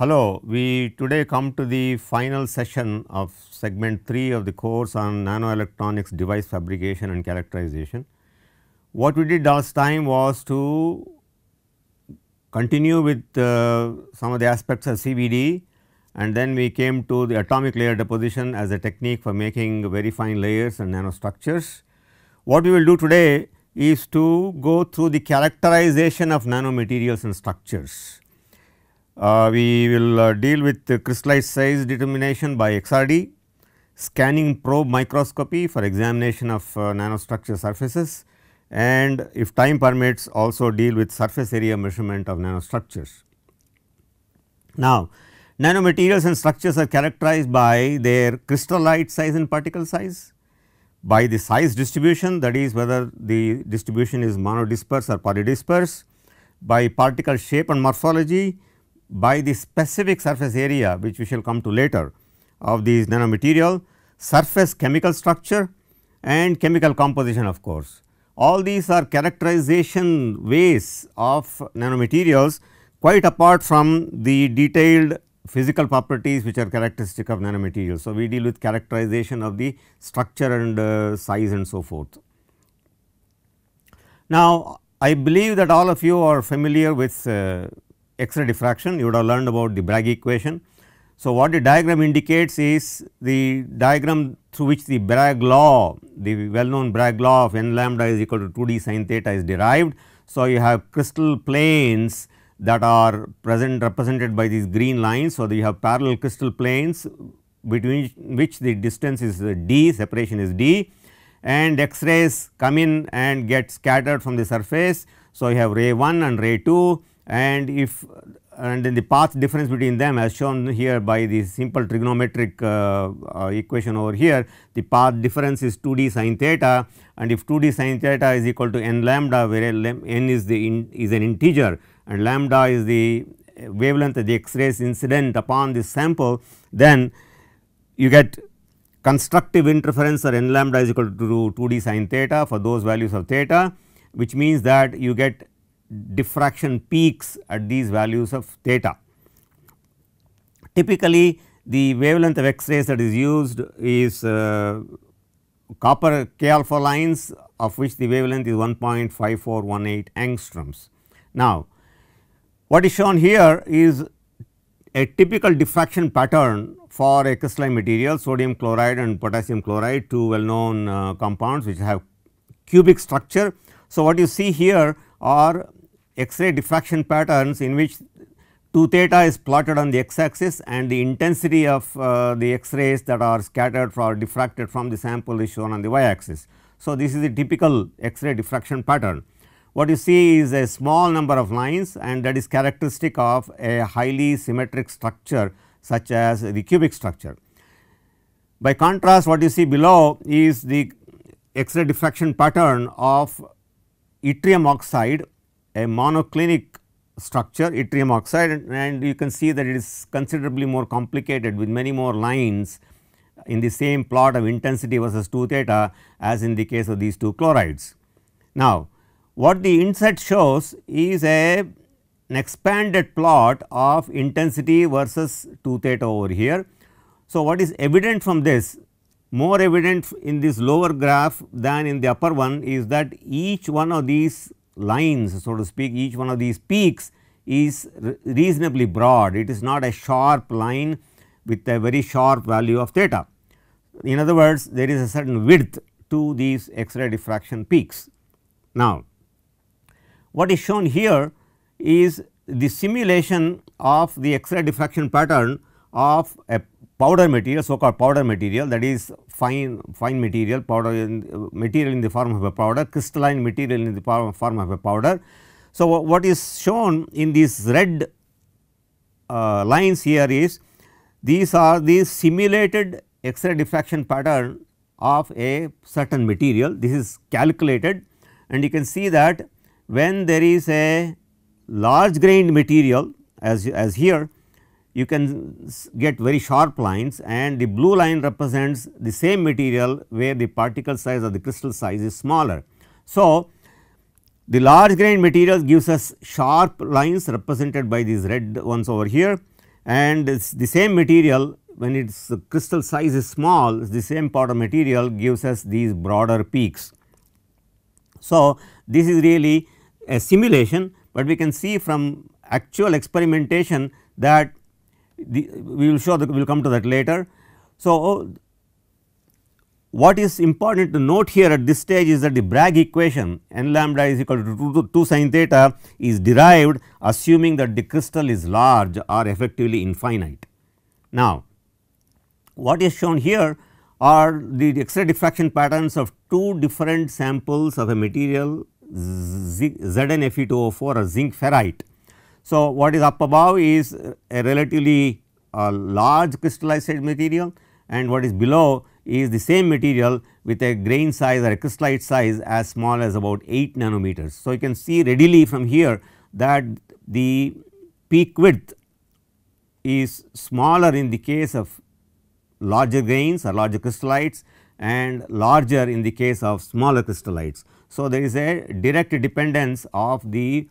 Hello, we today come to the final session of segment 3 of the course on nanoelectronics device fabrication and characterization. What we did last time was to continue with uh, some of the aspects of CVD and then we came to the atomic layer deposition as a technique for making very fine layers and nanostructures. What we will do today is to go through the characterization of nanomaterials and structures. Uh, we will uh, deal with crystallized size determination by XRD, scanning probe microscopy for examination of uh, nanostructure surfaces and if time permits also deal with surface area measurement of nanostructures. Now, nanomaterials and structures are characterized by their crystallite size and particle size, by the size distribution that is whether the distribution is monodisperse or polydisperse, by particle shape and morphology by the specific surface area which we shall come to later of these nanomaterial, surface chemical structure and chemical composition of course. All these are characterization ways of nanomaterials quite apart from the detailed physical properties which are characteristic of nanomaterials. So, we deal with characterization of the structure and uh, size and so forth. Now, I believe that all of you are familiar with uh, X-ray diffraction, you would have learned about the Bragg equation. So, what the diagram indicates is the diagram through which the Bragg law, the well known Bragg law of n lambda is equal to 2d sine theta is derived. So, you have crystal planes that are present represented by these green lines. So, you have parallel crystal planes between which the distance is d, separation is d and x rays come in and get scattered from the surface. So, you have ray 1 and ray 2 and if and then the path difference between them as shown here by the simple trigonometric uh, uh, equation over here the path difference is 2d sine theta and if 2d sine theta is equal to n lambda where n is the in, is an integer and lambda is the wavelength of the x-rays incident upon this sample then you get constructive interference or n lambda is equal to 2d sine theta for those values of theta which means that you get diffraction peaks at these values of theta. Typically, the wavelength of X-rays that is used is uh, copper K alpha lines of which the wavelength is 1.5418 angstroms. Now, what is shown here is a typical diffraction pattern for a crystalline material sodium chloride and potassium chloride two well known uh, compounds which have cubic structure. So, what you see here are X-ray diffraction patterns in which 2 theta is plotted on the x axis and the intensity of uh, the x-rays that are scattered or diffracted from the sample is shown on the y axis. So, this is the typical x-ray diffraction pattern. What you see is a small number of lines and that is characteristic of a highly symmetric structure such as the cubic structure. By contrast what you see below is the X-ray diffraction pattern of yttrium oxide a monoclinic structure yttrium oxide and, and, you can see that it is considerably more complicated with many more lines in the same plot of intensity versus 2 theta as in the case of these two chlorides. Now, what the inset shows is a an expanded plot of intensity versus 2 theta over here. So, what is evident from this more evident in this lower graph than in the upper one is that each one of these lines so to speak each one of these peaks is reasonably broad it is not a sharp line with a very sharp value of theta. In other words there is a certain width to these X-ray diffraction peaks. Now what is shown here is the simulation of the X-ray diffraction pattern of a powder material so called powder material that is fine fine material powder in, uh, material in the form of a powder crystalline material in the form of a powder. So, what is shown in these red uh, lines here is these are the simulated X-ray diffraction pattern of a certain material this is calculated and you can see that when there is a large grained material as, as here you can get very sharp lines and the blue line represents the same material where the particle size or the crystal size is smaller. So, the large grain materials gives us sharp lines represented by these red ones over here and the same material when its crystal size is small the same part of material gives us these broader peaks. So, this is really a simulation, but we can see from actual experimentation that the, we will show that we will come to that later. So, what is important to note here at this stage is that the Bragg equation n lambda is equal to 2 sin theta is derived assuming that the crystal is large or effectively infinite. Now, what is shown here are the X-ray diffraction patterns of two different samples of a material ZnFe204 or zinc ferrite so, what is up above is a relatively uh, large crystallized material and what is below is the same material with a grain size or a crystallite size as small as about 8 nanometers. So, you can see readily from here that the peak width is smaller in the case of larger grains or larger crystallites and larger in the case of smaller crystallites. So, there is a direct dependence of the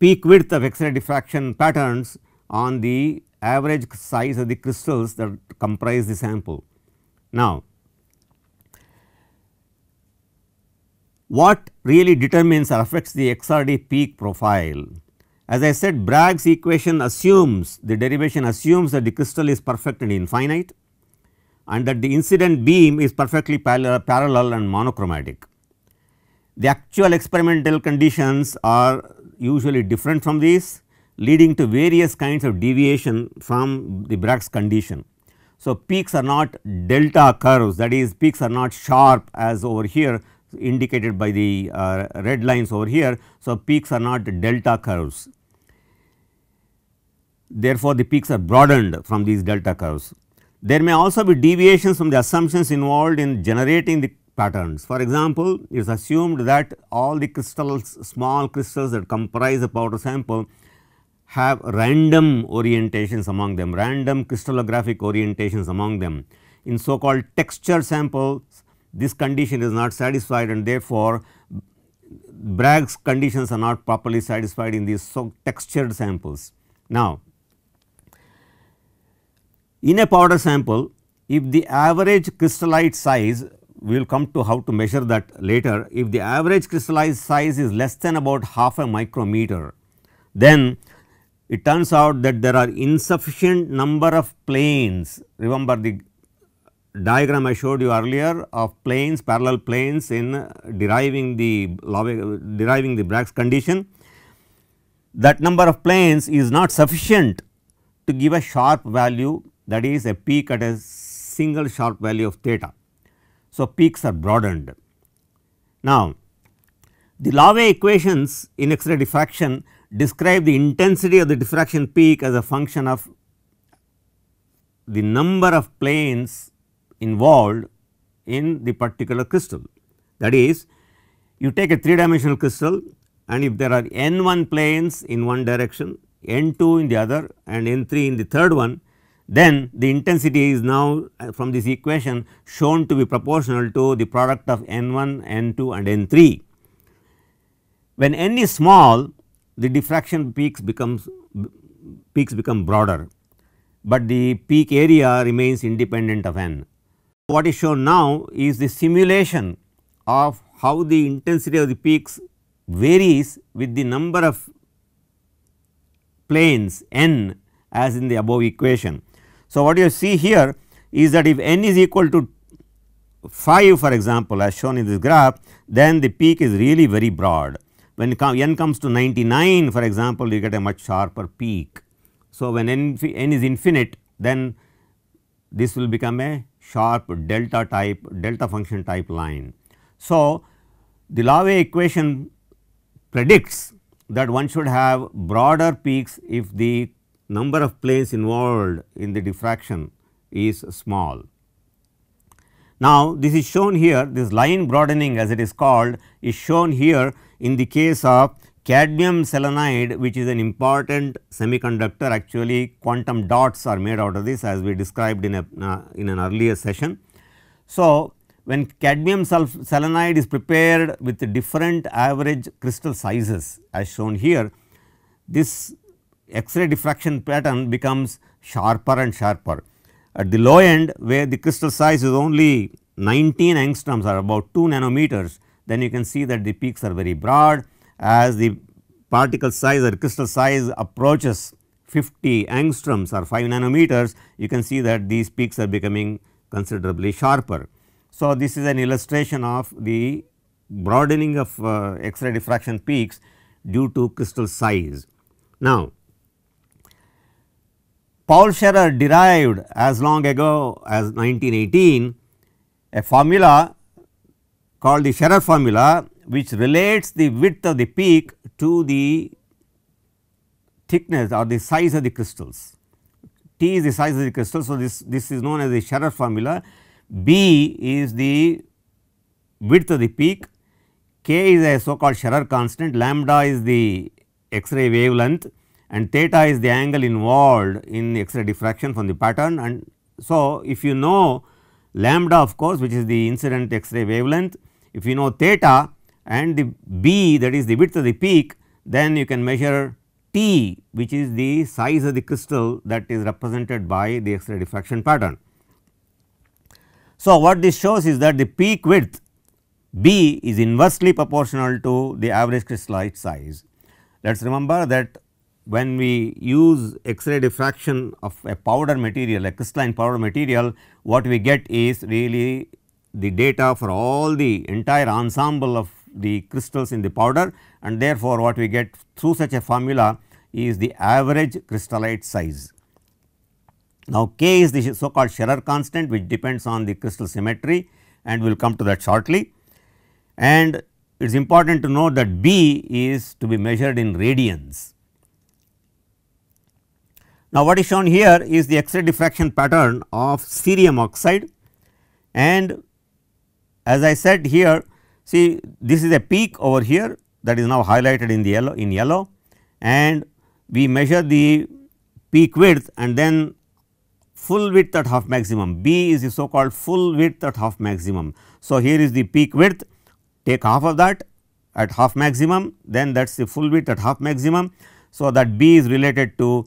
peak width of X-ray diffraction patterns on the average size of the crystals that comprise the sample. Now, what really determines or affects the XRD peak profile? As I said Bragg's equation assumes the derivation assumes that the crystal is perfect and infinite and that the incident beam is perfectly parallel and monochromatic. The actual experimental conditions are usually different from these leading to various kinds of deviation from the Bragg's condition. So, peaks are not delta curves that is peaks are not sharp as over here indicated by the uh, red lines over here. So, peaks are not delta curves. Therefore, the peaks are broadened from these delta curves. There may also be deviations from the assumptions involved in generating the patterns. For example, it is assumed that all the crystals, small crystals that comprise a powder sample have random orientations among them, random crystallographic orientations among them. In so called texture samples, this condition is not satisfied and therefore, Bragg's conditions are not properly satisfied in these so textured samples. Now, in a powder sample, if the average crystallite size we will come to how to measure that later. If the average crystallized size is less than about half a micrometer, then it turns out that there are insufficient number of planes. Remember the diagram I showed you earlier of planes, parallel planes in deriving the deriving the Bragg's condition. That number of planes is not sufficient to give a sharp value that is a peak at a single sharp value of theta. So, peaks are broadened. Now, the Lavoie equations in X-ray diffraction describe the intensity of the diffraction peak as a function of the number of planes involved in the particular crystal. That is, you take a 3 dimensional crystal and if there are n 1 planes in one direction, n 2 in the other and n 3 in the third one, then the intensity is now uh, from this equation shown to be proportional to the product of n1, n2 and n3. When n is small the diffraction peaks becomes peaks become broader, but the peak area remains independent of n. What is shown now is the simulation of how the intensity of the peaks varies with the number of planes n as in the above equation. So, what you see here is that if n is equal to 5 for example as shown in this graph then the peak is really very broad. When n comes to 99 for example you get a much sharper peak. So, when n, n is infinite then this will become a sharp delta type delta function type line. So, the Lave equation predicts that one should have broader peaks if the number of planes involved in the diffraction is small. Now, this is shown here this line broadening as it is called is shown here in the case of cadmium selenide which is an important semiconductor actually quantum dots are made out of this as we described in a uh, in an earlier session. So, when cadmium selenide is prepared with different average crystal sizes as shown here this X-ray diffraction pattern becomes sharper and sharper. At the low end where the crystal size is only 19 angstroms or about 2 nanometers, then you can see that the peaks are very broad as the particle size or crystal size approaches 50 angstroms or 5 nanometers, you can see that these peaks are becoming considerably sharper. So, this is an illustration of the broadening of uh, X-ray diffraction peaks due to crystal size. Now, Paul Scherrer derived as long ago as 1918 a formula called the Scherrer formula which relates the width of the peak to the thickness or the size of the crystals. T is the size of the crystal. So, this, this is known as the Scherrer formula. B is the width of the peak, K is a so called Scherrer constant, lambda is the X ray wavelength and theta is the angle involved in X-ray diffraction from the pattern and so if you know lambda of course which is the incident X-ray wavelength, if you know theta and the B that is the width of the peak then you can measure T which is the size of the crystal that is represented by the X-ray diffraction pattern. So, what this shows is that the peak width B is inversely proportional to the average crystallite size. Let us remember that when we use X-ray diffraction of a powder material, a crystalline powder material, what we get is really the data for all the entire ensemble of the crystals in the powder and therefore, what we get through such a formula is the average crystallite size. Now, K is the so called Scherer constant which depends on the crystal symmetry and we will come to that shortly. And it is important to know that B is to be measured in radians now, what is shown here is the X-ray diffraction pattern of cerium oxide and as I said here see this is a peak over here that is now highlighted in the yellow in yellow and we measure the peak width and then full width at half maximum B is the so called full width at half maximum. So, here is the peak width take half of that at half maximum then that is the full width at half maximum. So, that B is related to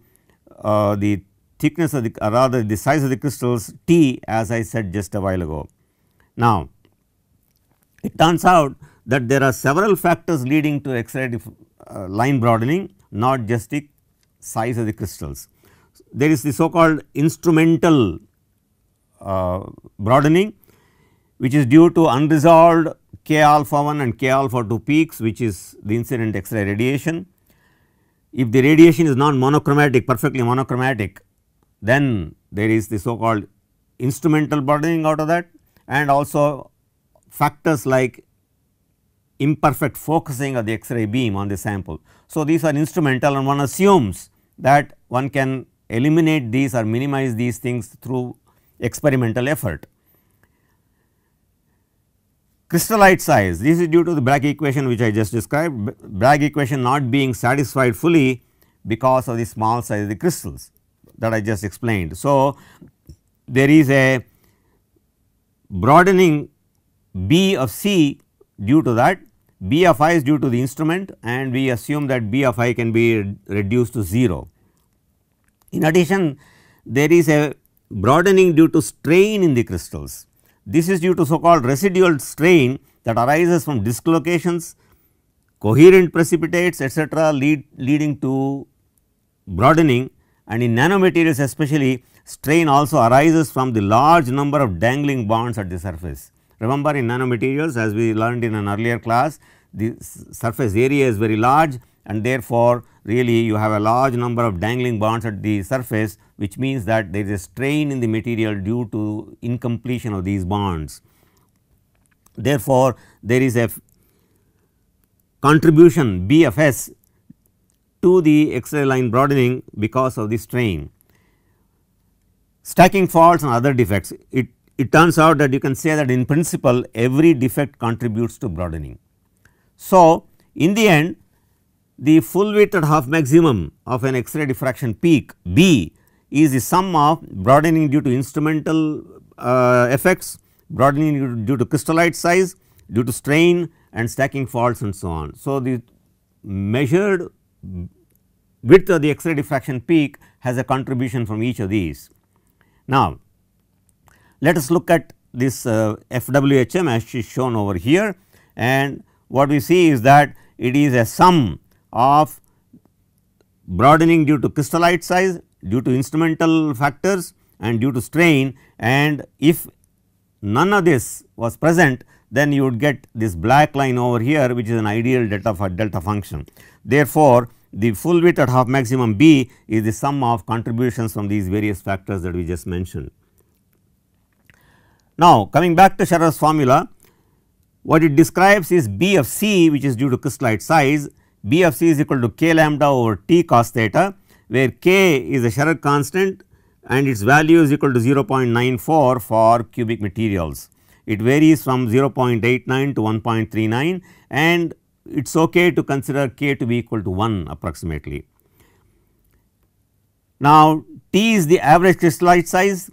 uh, the thickness of the or uh, rather the size of the crystals T as I said just a while ago. Now, it turns out that there are several factors leading to X-ray uh, line broadening not just the size of the crystals. There is the so called instrumental uh, broadening which is due to unresolved K alpha 1 and K alpha 2 peaks which is the incident X-ray radiation if the radiation is non monochromatic perfectly monochromatic then there is the so called instrumental burdening out of that and also factors like imperfect focusing of the X-ray beam on the sample. So, these are instrumental and one assumes that one can eliminate these or minimize these things through experimental effort crystallite size. This is due to the Bragg equation which I just described, Bragg equation not being satisfied fully because of the small size of the crystals that I just explained. So, there is a broadening B of C due to that, B of i is due to the instrument and we assume that B of i can be reduced to 0. In addition, there is a broadening due to strain in the crystals this is due to so called residual strain that arises from dislocations, coherent precipitates etc. Lead, leading to broadening and in nanomaterials especially strain also arises from the large number of dangling bonds at the surface. Remember in nanomaterials as we learned in an earlier class the surface area is very large and therefore, really you have a large number of dangling bonds at the surface which means that there is a strain in the material due to incompletion of these bonds. Therefore, there is a contribution BFS to the X-ray line broadening because of the strain. Stacking faults and other defects, it, it turns out that you can say that in principle every defect contributes to broadening. So, in the end the full width at half maximum of an X-ray diffraction peak B is the sum of broadening due to instrumental uh, effects, broadening due to crystallite size, due to strain and stacking faults and so on. So, the measured width of the X-ray diffraction peak has a contribution from each of these. Now, let us look at this uh, FWHM as is shown over here and what we see is that it is a sum of broadening due to crystallite size, due to instrumental factors and due to strain and if none of this was present then you would get this black line over here which is an ideal delta for delta function. Therefore, the full width at half maximum B is the sum of contributions from these various factors that we just mentioned. Now, coming back to Scherer's formula, what it describes is B of C which is due to crystallite size B of C is equal to k lambda over t cos theta where k is a Sherrard constant and its value is equal to 0.94 for cubic materials. It varies from 0.89 to 1.39 and it is okay to consider k to be equal to 1 approximately. Now, T is the average crystallite size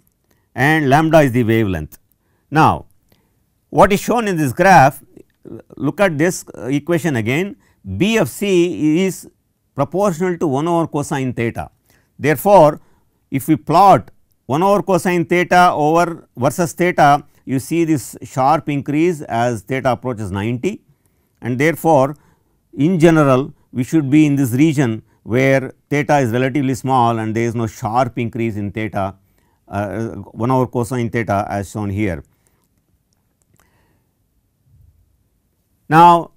and lambda is the wavelength. Now, what is shown in this graph, look at this equation again B of C is proportional to 1 over cosine theta. Therefore, if we plot 1 over cosine theta over versus theta, you see this sharp increase as theta approaches 90 and therefore, in general we should be in this region where theta is relatively small and there is no sharp increase in theta uh, 1 over cosine theta as shown here. Now,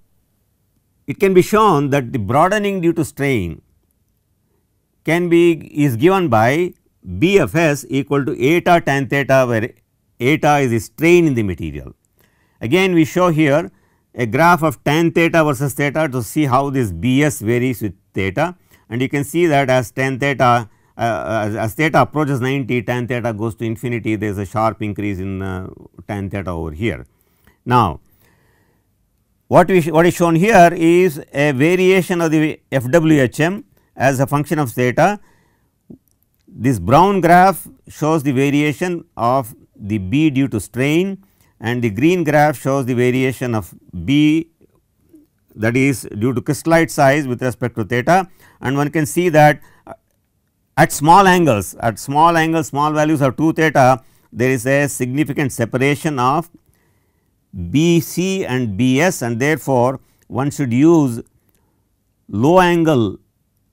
it can be shown that the broadening due to strain can be is given by B of S equal to eta tan theta where eta is the strain in the material. Again we show here a graph of tan theta versus theta to see how this Bs varies with theta and you can see that as tan theta uh, as, as, theta approaches 90 tan theta goes to infinity there is a sharp increase in uh, tan theta over here. Now what, we what is shown here is a variation of the FWHM as a function of theta. This brown graph shows the variation of the B due to strain and the green graph shows the variation of B that is due to crystallite size with respect to theta and one can see that uh, at small angles, at small angles small values of 2 theta there is a significant separation of BC and BS and therefore, one should use low angle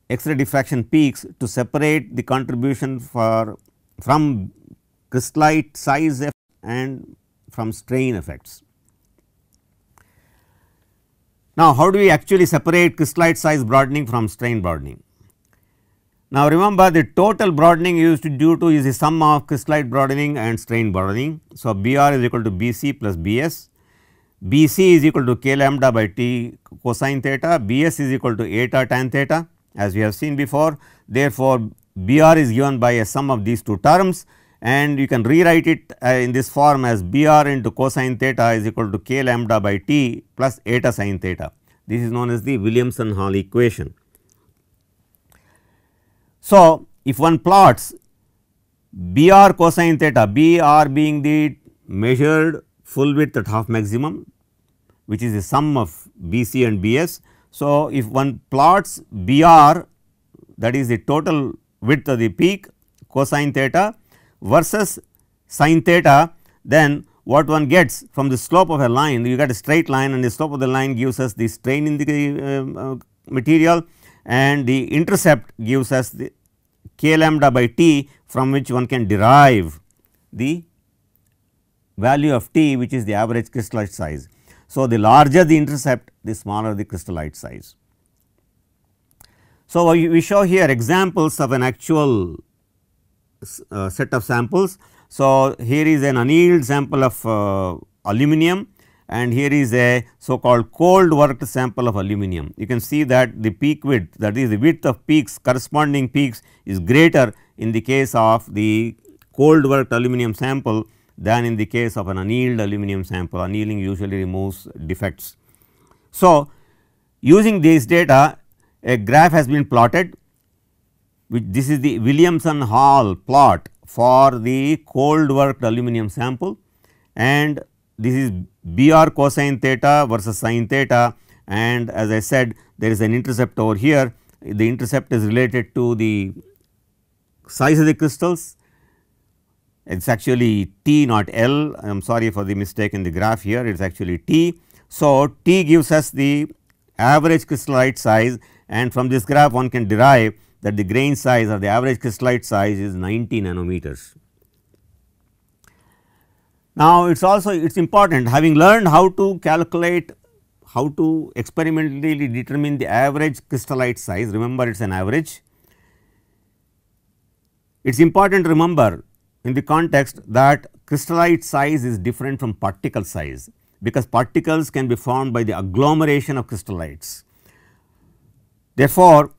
X-ray diffraction peaks to separate the contribution for from crystallite size and from strain effects. Now, how do we actually separate crystallite size broadening from strain broadening? Now, remember the total broadening used to due to is the sum of crystallite broadening and strain broadening. So, BR is equal to BC plus BS BC is equal to k lambda by t cosine theta, BS is equal to eta tan theta as we have seen before. Therefore, BR is given by a sum of these two terms and you can rewrite it uh, in this form as BR into cosine theta is equal to k lambda by t plus eta sine theta. This is known as the Williamson-Hall equation. So, if one plots BR cosine theta, BR being the measured full width at half maximum which is the sum of BC and BS. So, if one plots BR that is the total width of the peak cosine theta versus sine theta then what one gets from the slope of a line you get a straight line and the slope of the line gives us the strain in the uh, uh, material and the intercept gives us the k lambda by t from which one can derive the value of t which is the average crystallite size. So, the larger the intercept the smaller the crystallite size. So, we show here examples of an actual uh, set of samples. So, here is an annealed sample of uh, aluminum and here is a so called cold worked sample of aluminum. You can see that the peak width that is the width of peaks corresponding peaks is greater in the case of the cold worked aluminum sample than in the case of an annealed aluminum sample, annealing usually removes defects. So, using these data a graph has been plotted which this is the Williamson Hall plot for the cold worked aluminum sample and this is Br cosine theta versus sine theta and as I said there is an intercept over here the intercept is related to the size of the crystals it is actually T not L I am sorry for the mistake in the graph here it is actually T. So, T gives us the average crystallite size and from this graph one can derive that the grain size or the average crystallite size is 90 nanometers. Now, it is also it is important having learned how to calculate how to experimentally determine the average crystallite size remember it is an average. It is important to remember in the context that crystallite size is different from particle size because particles can be formed by the agglomeration of crystallites. Therefore,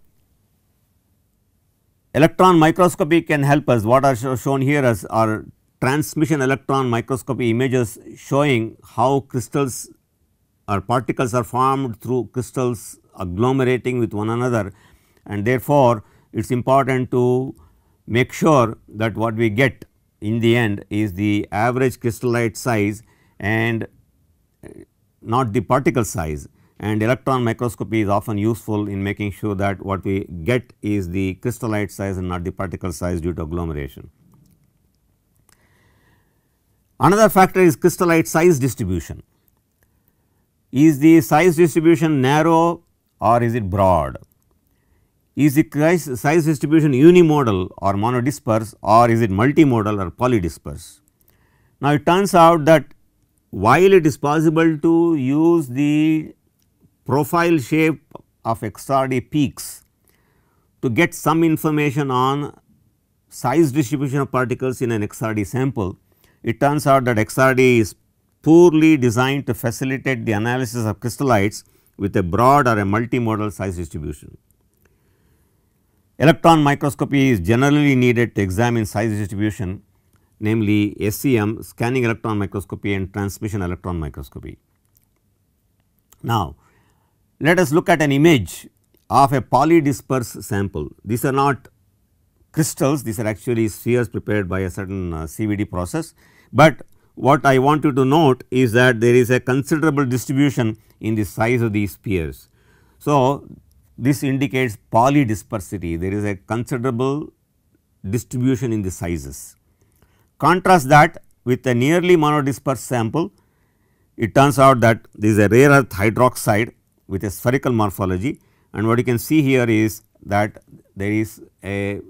electron microscopy can help us what are shown here as are transmission electron microscopy images showing how crystals or particles are formed through crystals agglomerating with one another and therefore, it is important to make sure that what we get in the end is the average crystallite size and uh, not the particle size and electron microscopy is often useful in making sure that what we get is the crystallite size and not the particle size due to agglomeration. Another factor is crystallite size distribution. Is the size distribution narrow or is it broad? is the size distribution unimodal or monodisperse or is it multimodal or polydisperse. Now, it turns out that while it is possible to use the profile shape of XRD peaks to get some information on size distribution of particles in an XRD sample, it turns out that XRD is poorly designed to facilitate the analysis of crystallites with a broad or a multimodal size distribution. Electron microscopy is generally needed to examine size distribution namely SEM scanning electron microscopy and transmission electron microscopy. Now, let us look at an image of a polydisperse sample. These are not crystals, these are actually spheres prepared by a certain uh, CVD process, but what I want you to note is that there is a considerable distribution in the size of these spheres. So, this indicates polydispersity, there is a considerable distribution in the sizes. Contrast that with a nearly monodisperse sample, it turns out that this is a rare earth hydroxide with a spherical morphology and what you can see here is that there is a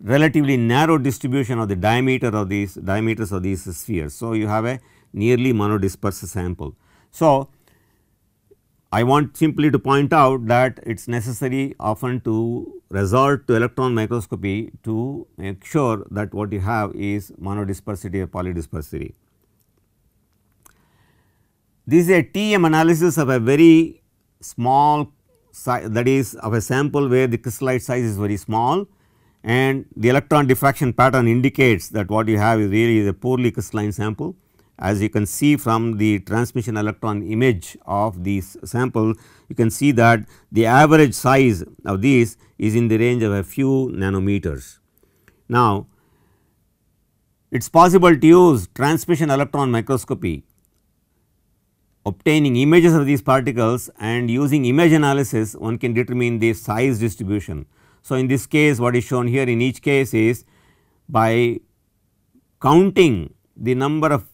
relatively narrow distribution of the diameter of these diameters of these spheres. So, you have a nearly monodisperse sample. So, I want simply to point out that it is necessary often to resort to electron microscopy to make sure that what you have is monodispersity or polydispersity. This is a TM analysis of a very small that is of a sample where the crystallite size is very small and the electron diffraction pattern indicates that what you have is really is a poorly crystalline sample as you can see from the transmission electron image of this sample, you can see that the average size of these is in the range of a few nanometers. Now, it is possible to use transmission electron microscopy obtaining images of these particles and using image analysis one can determine the size distribution. So, in this case what is shown here in each case is by counting the number of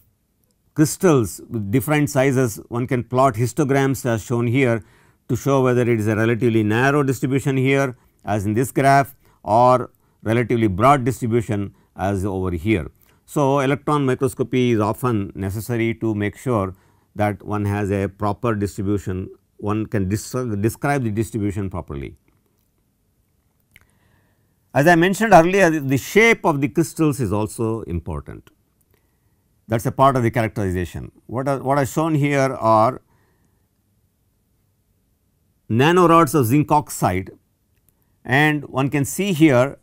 crystals with different sizes. One can plot histograms as shown here to show whether it is a relatively narrow distribution here as in this graph or relatively broad distribution as over here. So, electron microscopy is often necessary to make sure that one has a proper distribution, one can describe the distribution properly. As I mentioned earlier, the shape of the crystals is also important that is a part of the characterization. What are what are shown here are nanorods of zinc oxide and one can see here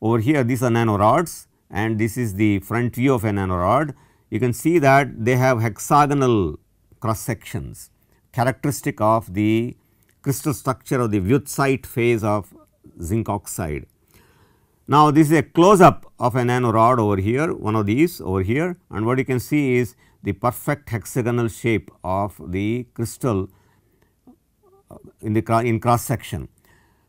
over here these are nanorods and this is the front view of a nanorod. You can see that they have hexagonal cross sections characteristic of the crystal structure of the wurtzite phase of zinc oxide. Now, this is a close up of a nano rod over here, one of these over here and what you can see is the perfect hexagonal shape of the crystal uh, in the in cross section.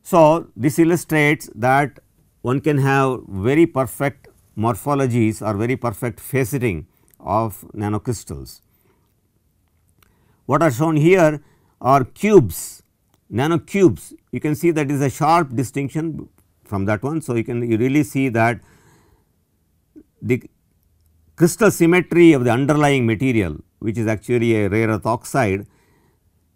So, this illustrates that one can have very perfect morphologies or very perfect faceting of nanocrystals. What are shown here are cubes, nanocubes. You can see that is a sharp distinction from that one. So, you can you really see that the crystal symmetry of the underlying material which is actually a rare earth oxide,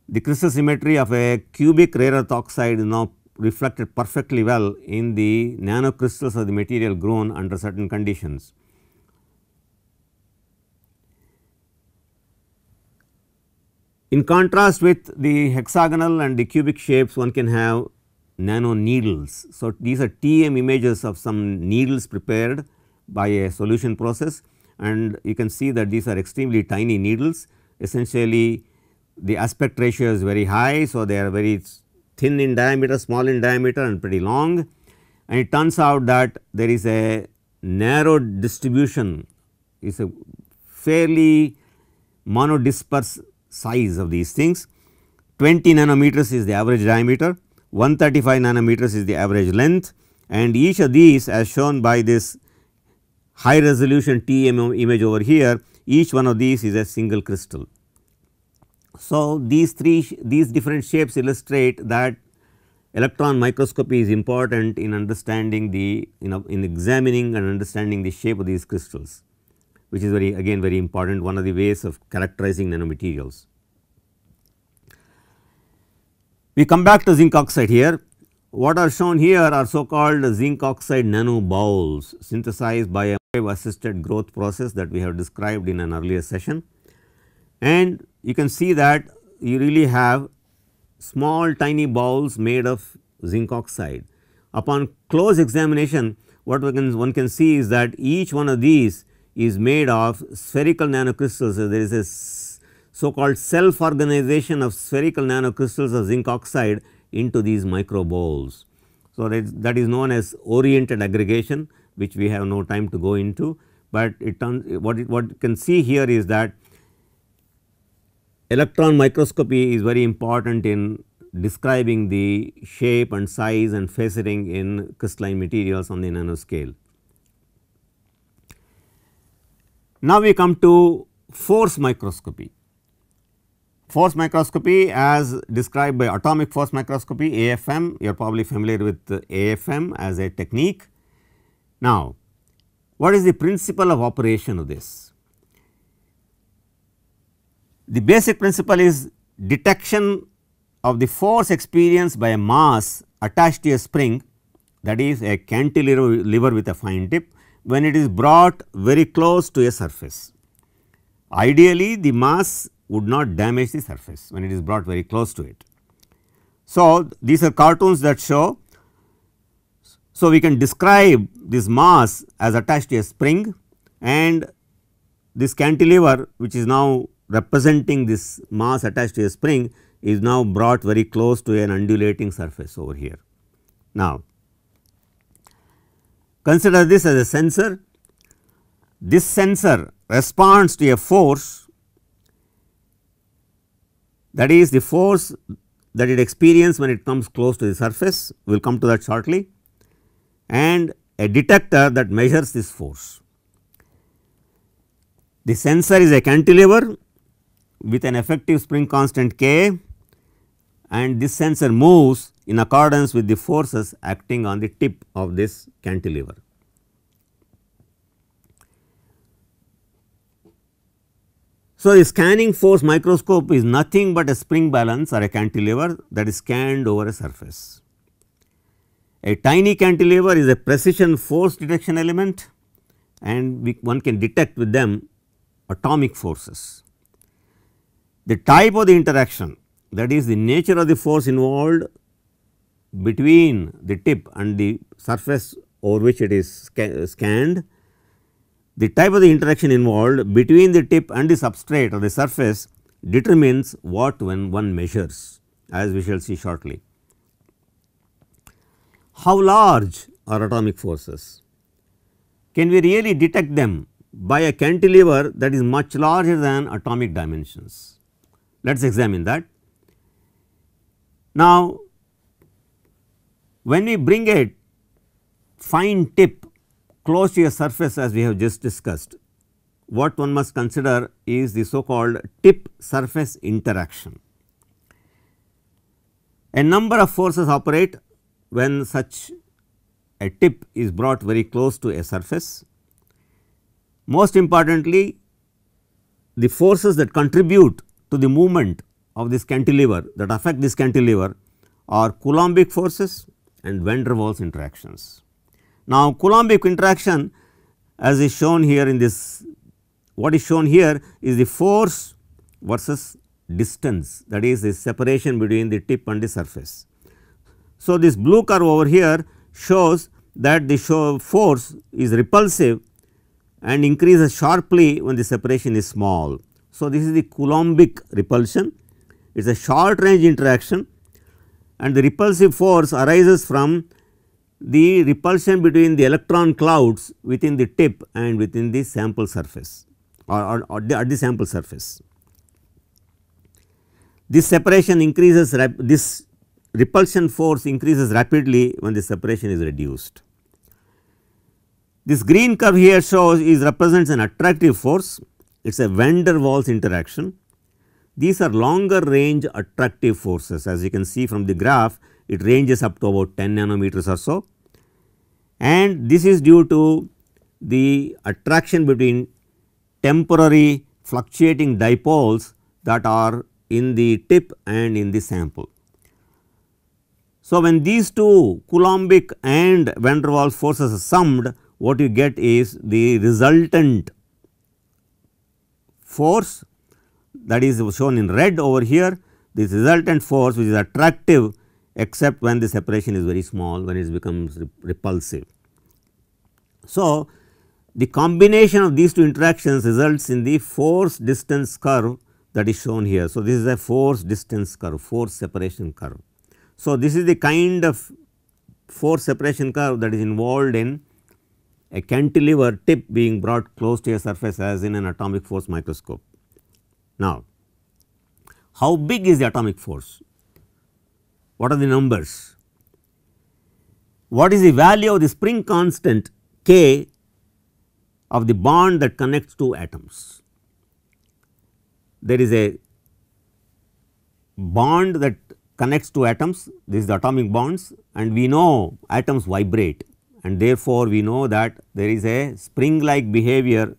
the crystal symmetry of a cubic rare earth oxide is now reflected perfectly well in the nano crystals of the material grown under certain conditions. In contrast with the hexagonal and the cubic shapes one can have nano needles. So, these are TM images of some needles prepared by a solution process and you can see that these are extremely tiny needles essentially the aspect ratio is very high. So, they are very thin in diameter, small in diameter and pretty long and it turns out that there is a narrow distribution is a fairly monodisperse size of these things. 20 nanometers is the average diameter 135 nanometers is the average length and each of these as shown by this high resolution TEM image over here, each one of these is a single crystal. So, these three these different shapes illustrate that electron microscopy is important in understanding the you know in examining and understanding the shape of these crystals which is very again very important one of the ways of characterizing nanomaterials. We come back to zinc oxide here. What are shown here are so called zinc oxide nano bowls synthesized by a assisted growth process that we have described in an earlier session. And you can see that you really have small tiny bowls made of zinc oxide. Upon close examination what we can, one can see is that each one of these is made of spherical nanocrystals. So, there is a so called self organization of spherical nanocrystals of zinc oxide into these microballs. So, that is, that is known as oriented aggregation which we have no time to go into, but it turns what it, what you can see here is that electron microscopy is very important in describing the shape and size and faceting in crystalline materials on the nanoscale. Now, we come to force microscopy. Force microscopy as described by atomic force microscopy AFM, you are probably familiar with AFM as a technique. Now, what is the principle of operation of this? The basic principle is detection of the force experienced by a mass attached to a spring that is a cantilever with a fine tip when it is brought very close to a surface. Ideally, the mass would not damage the surface when it is brought very close to it. So, these are cartoons that show. So, we can describe this mass as attached to a spring and this cantilever which is now representing this mass attached to a spring is now brought very close to an undulating surface over here. Now, consider this as a sensor. This sensor responds to a force that is the force that it experiences when it comes close to the surface, we will come to that shortly and a detector that measures this force. The sensor is a cantilever with an effective spring constant k and this sensor moves in accordance with the forces acting on the tip of this cantilever. So, the scanning force microscope is nothing but a spring balance or a cantilever that is scanned over a surface. A tiny cantilever is a precision force detection element and we, one can detect with them atomic forces. The type of the interaction that is the nature of the force involved between the tip and the surface over which it is scanned the type of the interaction involved between the tip and the substrate or the surface determines what when one measures as we shall see shortly. How large are atomic forces? Can we really detect them by a cantilever that is much larger than atomic dimensions? Let us examine that. Now, when we bring a fine tip to a surface as we have just discussed, what one must consider is the so called tip surface interaction. A number of forces operate when such a tip is brought very close to a surface. Most importantly, the forces that contribute to the movement of this cantilever that affect this cantilever are Coulombic forces and van der Waals interactions. Now, Coulombic interaction as is shown here in this what is shown here is the force versus distance that is the separation between the tip and the surface. So, this blue curve over here shows that the show force is repulsive and increases sharply when the separation is small. So, this is the Coulombic repulsion it is a short range interaction and the repulsive force arises from the repulsion between the electron clouds within the tip and within the sample surface or, or, or the, at the sample surface. This separation increases this repulsion force increases rapidly when the separation is reduced. This green curve here shows is represents an attractive force it is a van der Waals interaction. These are longer range attractive forces as you can see from the graph it ranges up to about 10 nanometers or so and this is due to the attraction between temporary fluctuating dipoles that are in the tip and in the sample. So, when these two Coulombic and van der Waals forces are summed what you get is the resultant force that is shown in red over here this resultant force which is attractive except when the separation is very small when it becomes repulsive. So, the combination of these two interactions results in the force distance curve that is shown here. So, this is a force distance curve, force separation curve. So, this is the kind of force separation curve that is involved in a cantilever tip being brought close to a surface as in an atomic force microscope. Now, how big is the atomic force? what are the numbers? What is the value of the spring constant K of the bond that connects two atoms? There is a bond that connects two atoms, this is the atomic bonds and we know atoms vibrate and therefore, we know that there is a spring like behavior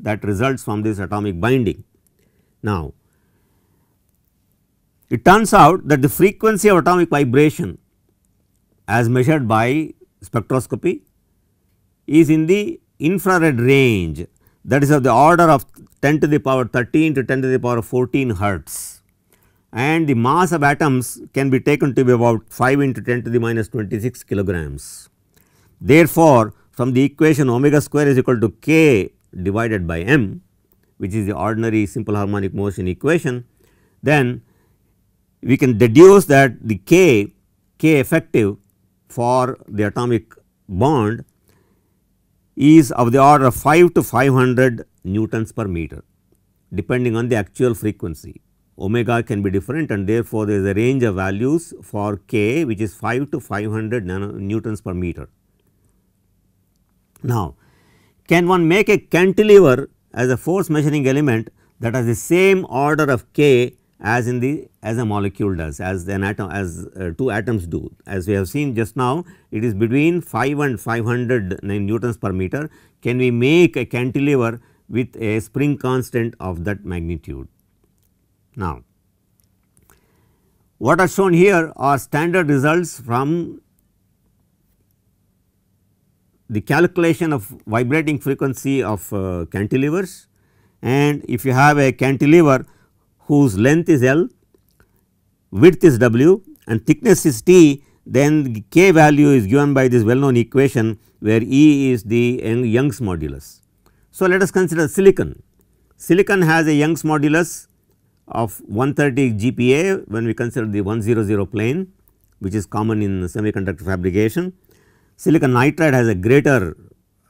that results from this atomic binding. Now, it turns out that the frequency of atomic vibration as measured by spectroscopy is in the infrared range that is of the order of 10 to the power 13 to 10 to the power 14 hertz and the mass of atoms can be taken to be about 5 into 10 to the minus 26 kilograms. Therefore, from the equation omega square is equal to k divided by m which is the ordinary simple harmonic motion equation, then we can deduce that the K, K effective for the atomic bond is of the order of 5 to 500 newtons per meter depending on the actual frequency. Omega can be different and therefore, there is a range of values for K which is 5 to 500 newtons per meter. Now, can one make a cantilever as a force measuring element that has the same order of K as in the as a molecule does as an atom as uh, two atoms do as we have seen just now it is between 5 and 500 newtons per meter can we make a cantilever with a spring constant of that magnitude. Now what are shown here are standard results from the calculation of vibrating frequency of uh, cantilevers and if you have a cantilever whose length is L, width is W and thickness is T then K value is given by this well known equation where E is the Young's modulus. So, let us consider silicon. Silicon has a Young's modulus of 130 GPa when we consider the 100 plane which is common in semiconductor fabrication. Silicon nitride has a greater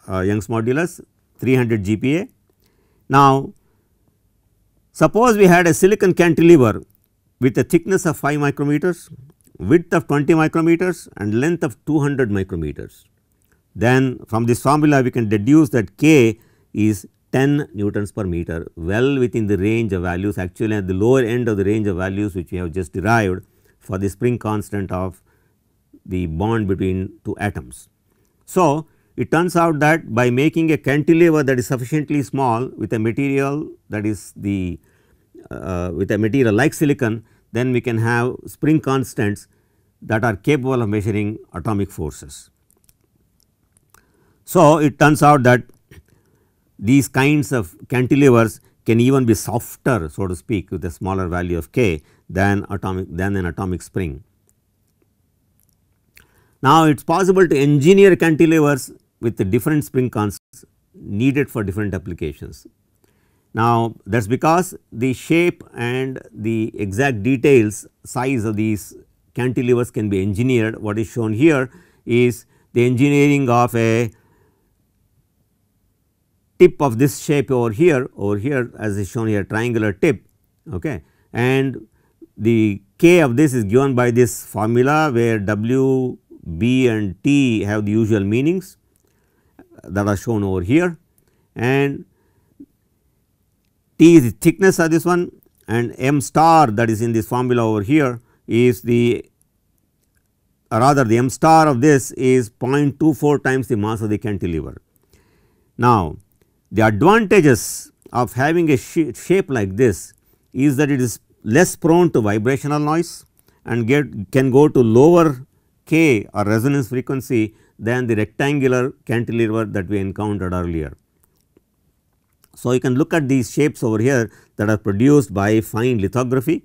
uh, Young's modulus 300 GPa. Now, Suppose we had a silicon cantilever with a thickness of 5 micrometers, width of 20 micrometers and length of 200 micrometers. Then from this formula we can deduce that K is 10 newtons per meter well within the range of values actually at the lower end of the range of values which we have just derived for the spring constant of the bond between two atoms. So, it turns out that by making a cantilever that is sufficiently small with a material that is the uh, with a material like silicon, then we can have spring constants that are capable of measuring atomic forces. So, it turns out that these kinds of cantilevers can even be softer so to speak with a smaller value of k than atomic than an atomic spring. Now, it is possible to engineer cantilevers with the different spring constants needed for different applications. Now that is because the shape and the exact details size of these cantilevers can be engineered what is shown here is the engineering of a tip of this shape over here over here as is shown here triangular tip okay and the k of this is given by this formula where w b and t have the usual meanings that are shown over here and T is the thickness of this one and M star that is in this formula over here is the rather the M star of this is 0.24 times the mass of the cantilever. Now, the advantages of having a sh shape like this is that it is less prone to vibrational noise and get can go to lower k or resonance frequency than the rectangular cantilever that we encountered earlier. So, you can look at these shapes over here that are produced by fine lithography.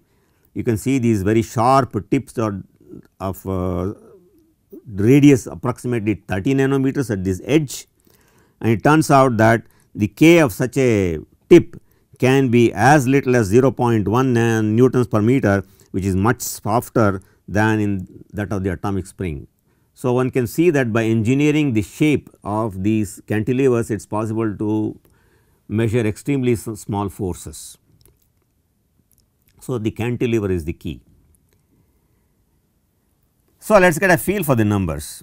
You can see these very sharp tips are of uh, radius approximately 30 nanometers at this edge and it turns out that the k of such a tip can be as little as 0.1 newtons per meter which is much softer than in that of the atomic spring. So, one can see that by engineering the shape of these cantilevers it is possible to measure extremely small forces. So, the cantilever is the key. So, let us get a feel for the numbers.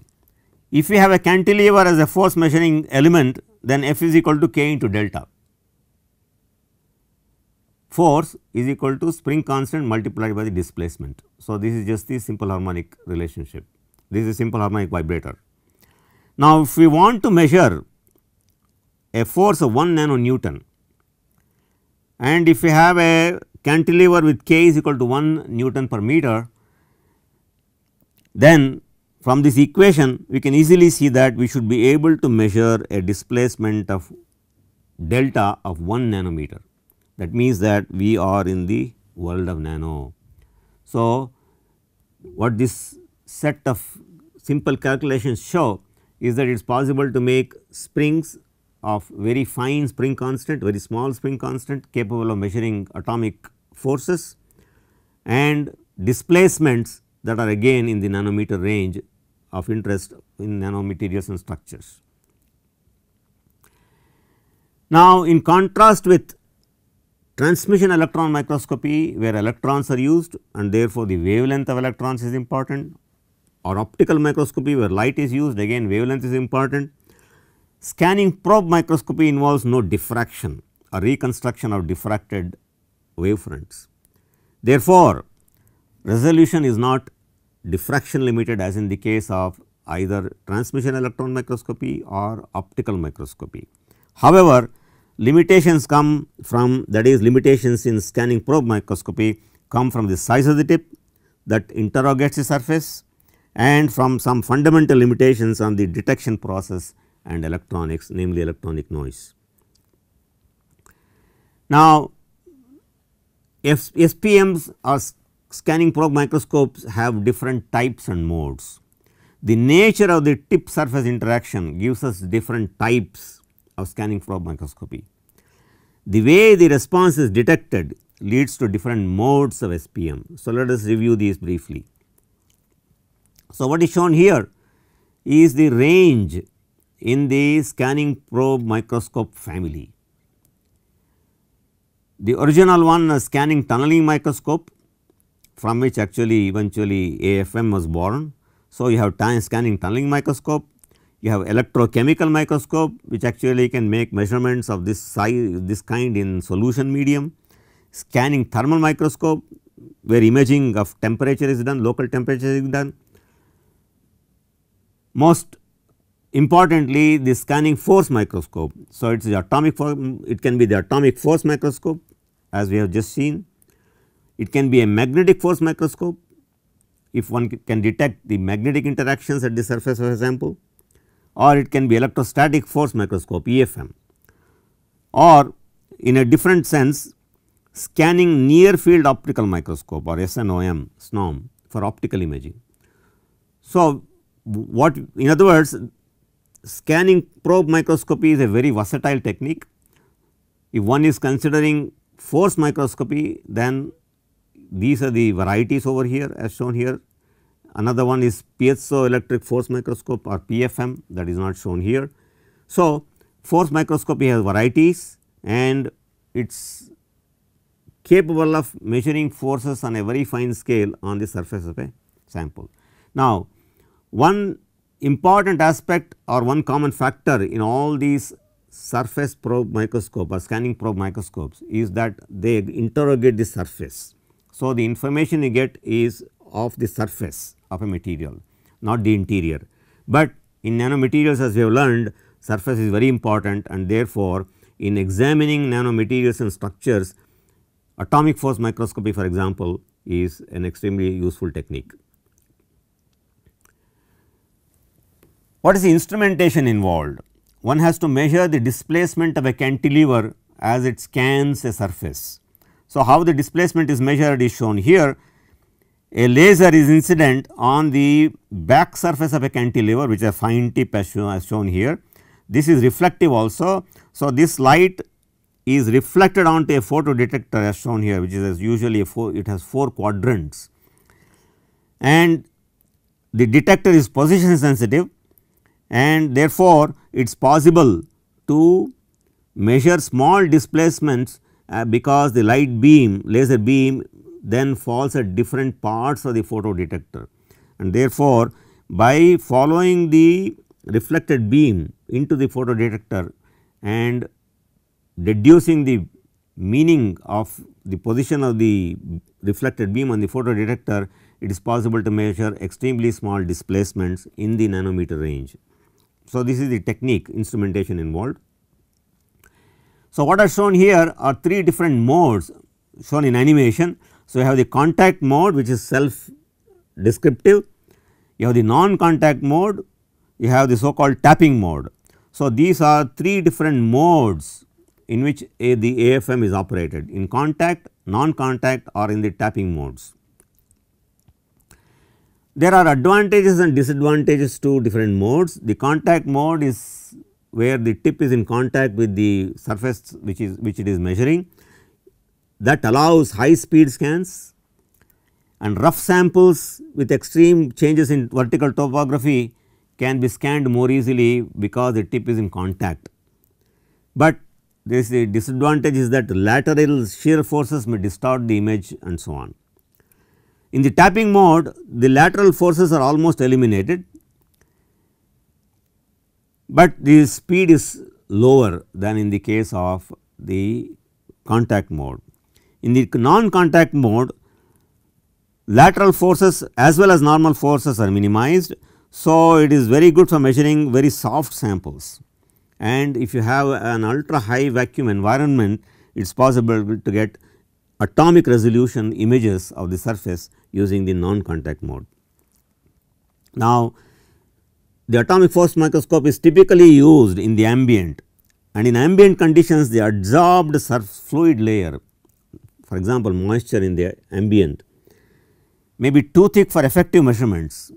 If we have a cantilever as a force measuring element then F is equal to K into delta. Force is equal to spring constant multiplied by the displacement. So, this is just the simple harmonic relationship this is simple harmonic vibrator. Now, if we want to measure a force of 1 nano Newton and if we have a cantilever with k is equal to 1 Newton per meter, then from this equation we can easily see that we should be able to measure a displacement of delta of 1 nanometer. That means that we are in the world of nano. So, what this set of simple calculations show is that it is possible to make springs of very fine spring constant, very small spring constant capable of measuring atomic forces and displacements that are again in the nanometer range of interest in nanomaterials and structures. Now, in contrast with transmission electron microscopy where electrons are used and therefore, the wavelength of electrons is important or optical microscopy where light is used again wavelength is important. Scanning probe microscopy involves no diffraction or reconstruction of diffracted wavefronts. Therefore, resolution is not diffraction limited as in the case of either transmission electron microscopy or optical microscopy. However, limitations come from that is limitations in scanning probe microscopy come from the size of the tip that interrogates the surface and from some fundamental limitations on the detection process and electronics namely electronic noise. Now, F SPMs or scanning probe microscopes have different types and modes. The nature of the tip surface interaction gives us different types of scanning probe microscopy. The way the response is detected leads to different modes of SPM. So, let us review these briefly. So, what is shown here is the range in the scanning probe microscope family. The original one a scanning tunneling microscope from which actually eventually AFM was born. So, you have time scanning tunneling microscope, you have electrochemical microscope which actually can make measurements of this size this kind in solution medium, scanning thermal microscope where imaging of temperature is done, local temperature is done, most importantly the scanning force microscope. So, it is the atomic it can be the atomic force microscope as we have just seen, it can be a magnetic force microscope if one can detect the magnetic interactions at the surface of a sample or it can be electrostatic force microscope EFM or in a different sense scanning near field optical microscope or SNOM SNOM for optical imaging. So, what in other words scanning probe microscopy is a very versatile technique. If one is considering force microscopy then these are the varieties over here as shown here. Another one is piezoelectric force microscope or PFM that is not shown here. So, force microscopy has varieties and it is capable of measuring forces on a very fine scale on the surface of a sample. Now, one important aspect or one common factor in all these surface probe microscope or scanning probe microscopes is that they interrogate the surface. So, the information you get is of the surface of a material not the interior, but in nanomaterials as we have learned surface is very important and therefore, in examining nanomaterials and structures atomic force microscopy for example is an extremely useful technique. What is the instrumentation involved? One has to measure the displacement of a cantilever as it scans a surface. So, how the displacement is measured is shown here. A laser is incident on the back surface of a cantilever which is a fine tip as shown here. This is reflective also. So, this light is reflected onto a photo detector as shown here which is usually four, it has 4 quadrants and the detector is position sensitive and therefore, it is possible to measure small displacements uh, because the light beam laser beam then falls at different parts of the photodetector. And therefore, by following the reflected beam into the photodetector and deducing the meaning of the position of the reflected beam on the photodetector, it is possible to measure extremely small displacements in the nanometer range. So, this is the technique instrumentation involved. So, what are shown here are three different modes shown in animation. So, you have the contact mode which is self descriptive, you have the non contact mode, you have the so called tapping mode. So, these are three different modes in which a, the AFM is operated in contact, non contact or in the tapping modes. There are advantages and disadvantages to different modes. The contact mode is where the tip is in contact with the surface which is which it is measuring that allows high speed scans and rough samples with extreme changes in vertical topography can be scanned more easily because the tip is in contact. But this the disadvantage is that lateral shear forces may distort the image and so on. In the tapping mode, the lateral forces are almost eliminated, but the speed is lower than in the case of the contact mode. In the non-contact mode, lateral forces as well as normal forces are minimized. So, it is very good for measuring very soft samples and if you have an ultra high vacuum environment, it is possible to get atomic resolution images of the surface using the non-contact mode. Now, the atomic force microscope is typically used in the ambient and in ambient conditions the adsorbed fluid layer for example, moisture in the ambient may be too thick for effective measurements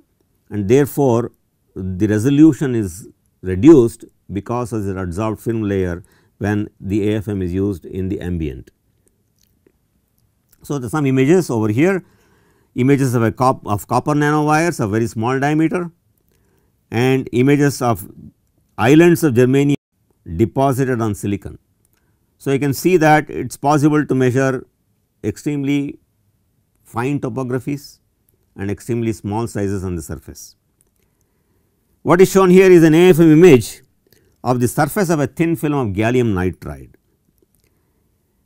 and therefore, the resolution is reduced because of the adsorbed film layer when the AFM is used in the ambient. So, some images over here images of, cop of copper nanowires of very small diameter and images of islands of germanium deposited on silicon. So, you can see that it is possible to measure extremely fine topographies and extremely small sizes on the surface. What is shown here is an AFM image of the surface of a thin film of gallium nitride.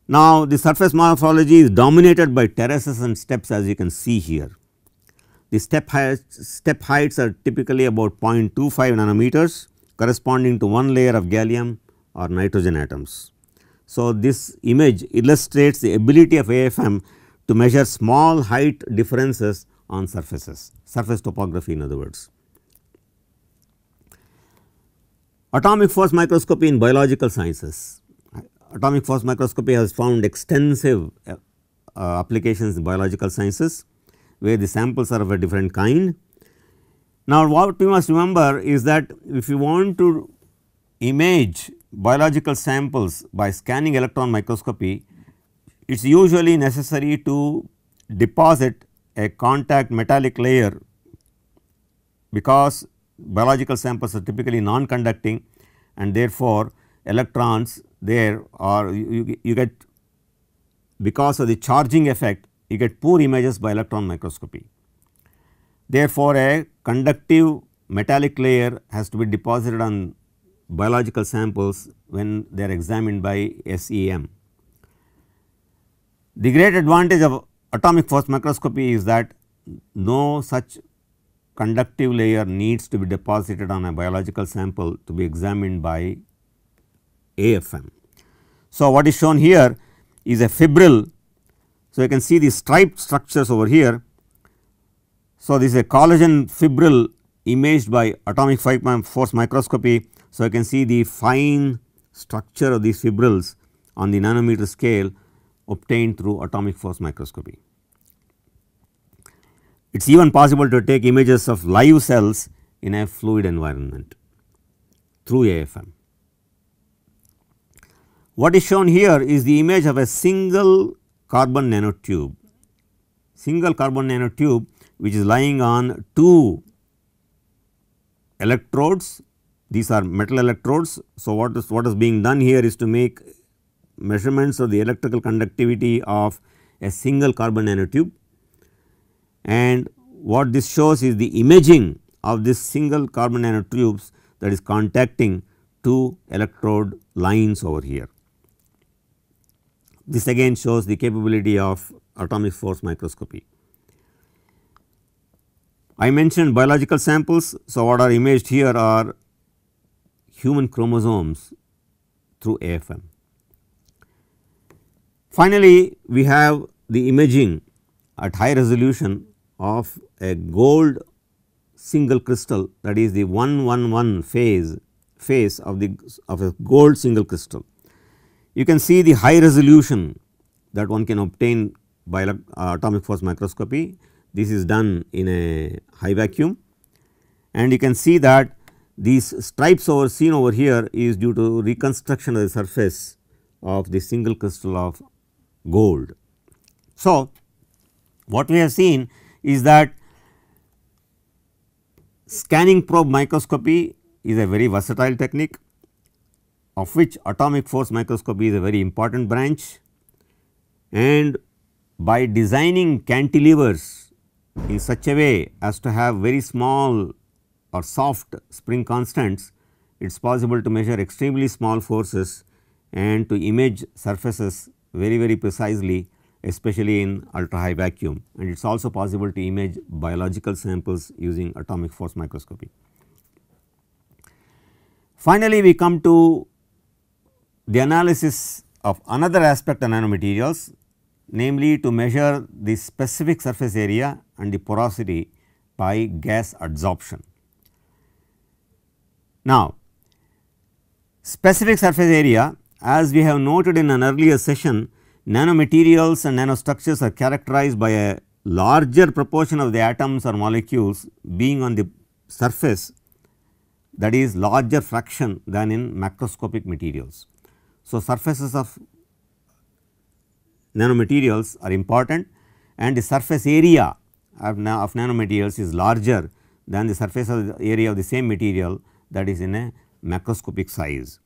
Now, the surface morphology is dominated by terraces and steps as you can see here. The step heights, step heights are typically about 0.25 nanometers corresponding to one layer of gallium or nitrogen atoms. So, this image illustrates the ability of AFM to measure small height differences on surfaces, surface topography in other words. Atomic force microscopy in biological sciences atomic force microscopy has found extensive uh, applications in biological sciences where the samples are of a different kind. Now, what we must remember is that if you want to image biological samples by scanning electron microscopy, it is usually necessary to deposit a contact metallic layer because biological samples are typically non-conducting and therefore, electrons there or you, you, get because of the charging effect you get poor images by electron microscopy. Therefore, a conductive metallic layer has to be deposited on biological samples when they are examined by SEM. The great advantage of atomic force microscopy is that no such conductive layer needs to be deposited on a biological sample to be examined by AFM. So, what is shown here is a fibril. So, you can see the striped structures over here. So, this is a collagen fibril imaged by atomic force microscopy. So, you can see the fine structure of these fibrils on the nanometer scale obtained through atomic force microscopy. It is even possible to take images of live cells in a fluid environment through AFM. What is shown here is the image of a single carbon nanotube, single carbon nanotube which is lying on two electrodes, these are metal electrodes. So, what is what is being done here is to make measurements of the electrical conductivity of a single carbon nanotube and what this shows is the imaging of this single carbon nanotubes that is contacting two electrode lines over here. This again shows the capability of atomic force microscopy. I mentioned biological samples. So, what are imaged here are human chromosomes through AFM. Finally, we have the imaging at high resolution of a gold single crystal that is the 111 phase face of the of a gold single crystal. You can see the high resolution that one can obtain by uh, atomic force microscopy. This is done in a high vacuum and you can see that these stripes over seen over here is due to reconstruction of the surface of the single crystal of gold. So, what we have seen is that scanning probe microscopy is a very versatile technique of which atomic force microscopy is a very important branch and by designing cantilevers in such a way as to have very small or soft spring constants, it is possible to measure extremely small forces and to image surfaces very very precisely especially in ultra high vacuum and it is also possible to image biological samples using atomic force microscopy. Finally, we come to the analysis of another aspect of nanomaterials namely to measure the specific surface area and the porosity by gas adsorption. Now, specific surface area as we have noted in an earlier session nanomaterials and nanostructures are characterized by a larger proportion of the atoms or molecules being on the surface that is larger fraction than in macroscopic materials. So, surfaces of nanomaterials are important and the surface area of, na of nanomaterials is larger than the surface of the area of the same material that is in a macroscopic size.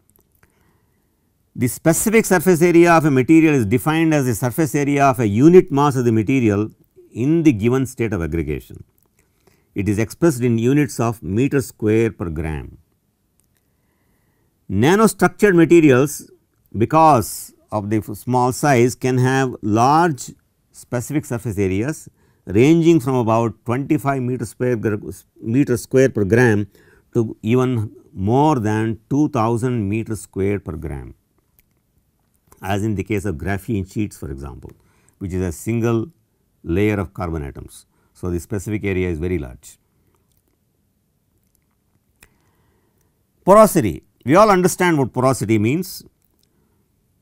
The specific surface area of a material is defined as the surface area of a unit mass of the material in the given state of aggregation. It is expressed in units of meter square per gram. Nanostructured materials because of the small size can have large specific surface areas ranging from about 25 meter square meter square per gram to even more than 2000 meter square per gram as in the case of graphene sheets for example which is a single layer of carbon atoms. So, the specific area is very large. Porosity, we all understand what porosity means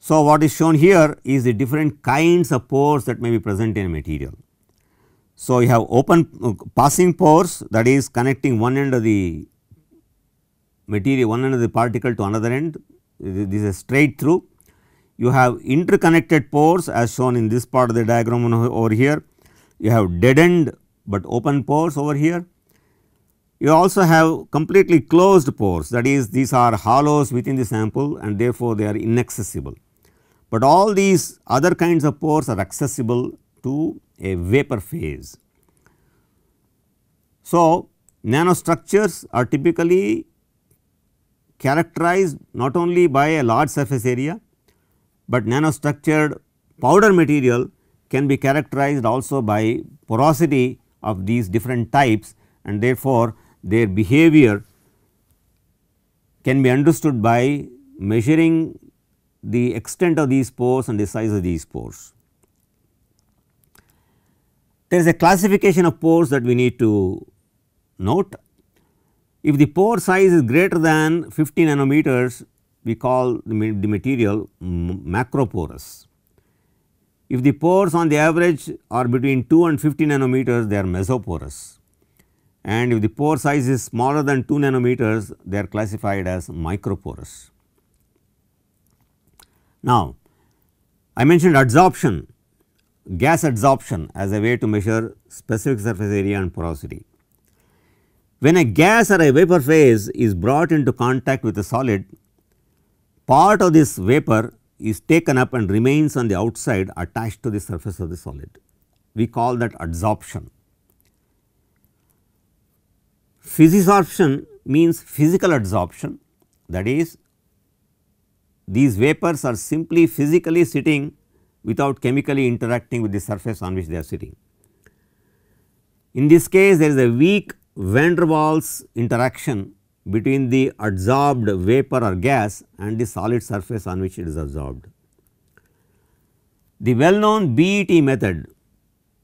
so, what is shown here is the different kinds of pores that may be present in a material. So, you have open uh, passing pores that is connecting one end of the material one end of the particle to another end this is straight through. You have interconnected pores as shown in this part of the diagram over here. You have dead end but open pores over here. You also have completely closed pores that is these are hollows within the sample and therefore they are inaccessible. But all these other kinds of pores are accessible to a vapor phase. So, nanostructures are typically characterized not only by a large surface area, but nanostructured powder material can be characterized also by porosity of these different types and therefore, their behavior can be understood by measuring the extent of these pores and the size of these pores. There is a classification of pores that we need to note. If the pore size is greater than 50 nanometers, we call the, the material macroporous. If the pores on the average are between 2 and 50 nanometers, they are mesoporous. And if the pore size is smaller than 2 nanometers, they are classified as microporous. Now, I mentioned adsorption, gas adsorption as a way to measure specific surface area and porosity. When a gas or a vapor phase is brought into contact with a solid, part of this vapor is taken up and remains on the outside attached to the surface of the solid. We call that adsorption. Physisorption means physical adsorption that is these vapors are simply physically sitting without chemically interacting with the surface on which they are sitting. In this case there is a weak van der Waals interaction between the adsorbed vapor or gas and the solid surface on which it is absorbed. The well known BET method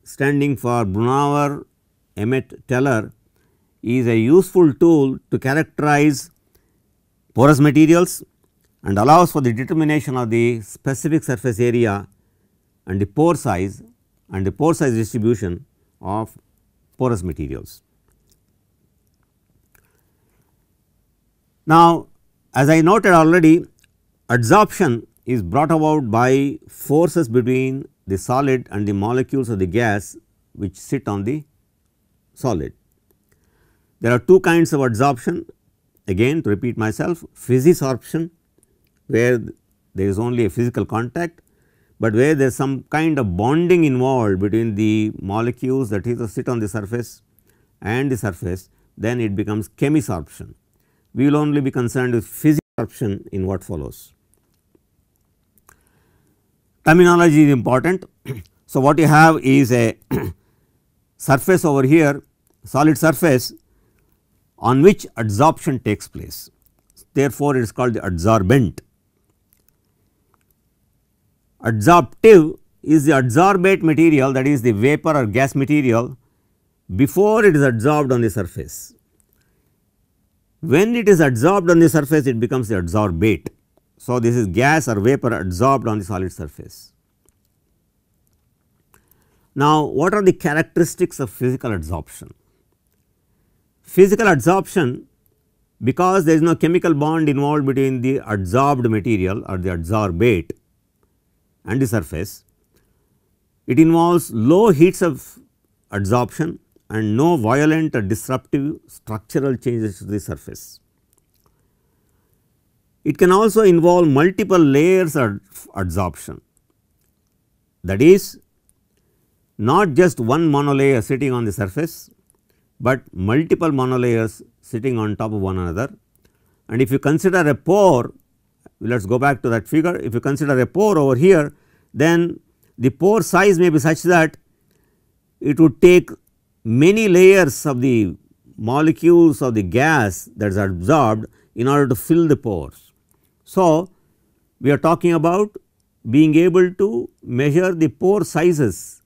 standing for Brunauer Emmett Teller is a useful tool to characterize porous materials and allows for the determination of the specific surface area and the pore size and the pore size distribution of porous materials. Now, as I noted already adsorption is brought about by forces between the solid and the molecules of the gas which sit on the solid. There are two kinds of adsorption again to repeat myself physisorption where there is only a physical contact, but where there is some kind of bonding involved between the molecules that either sit on the surface and the surface, then it becomes chemisorption. We will only be concerned with physical sorption in what follows. Terminology is important. so, what you have is a surface over here, solid surface on which adsorption takes place. Therefore, it is called the adsorbent Adsorptive is the adsorbate material that is the vapor or gas material before it is adsorbed on the surface. When it is adsorbed on the surface it becomes the adsorbate. So, this is gas or vapor adsorbed on the solid surface. Now, what are the characteristics of physical adsorption? Physical adsorption because there is no chemical bond involved between the adsorbed material or the adsorbate and the surface. It involves low heats of adsorption and no violent or disruptive structural changes to the surface. It can also involve multiple layers of adsorption that is not just one monolayer sitting on the surface, but multiple monolayers sitting on top of one another. And if you consider a pore let us go back to that figure if you consider a pore over here then the pore size may be such that it would take many layers of the molecules of the gas that is absorbed in order to fill the pores. So, we are talking about being able to measure the pore sizes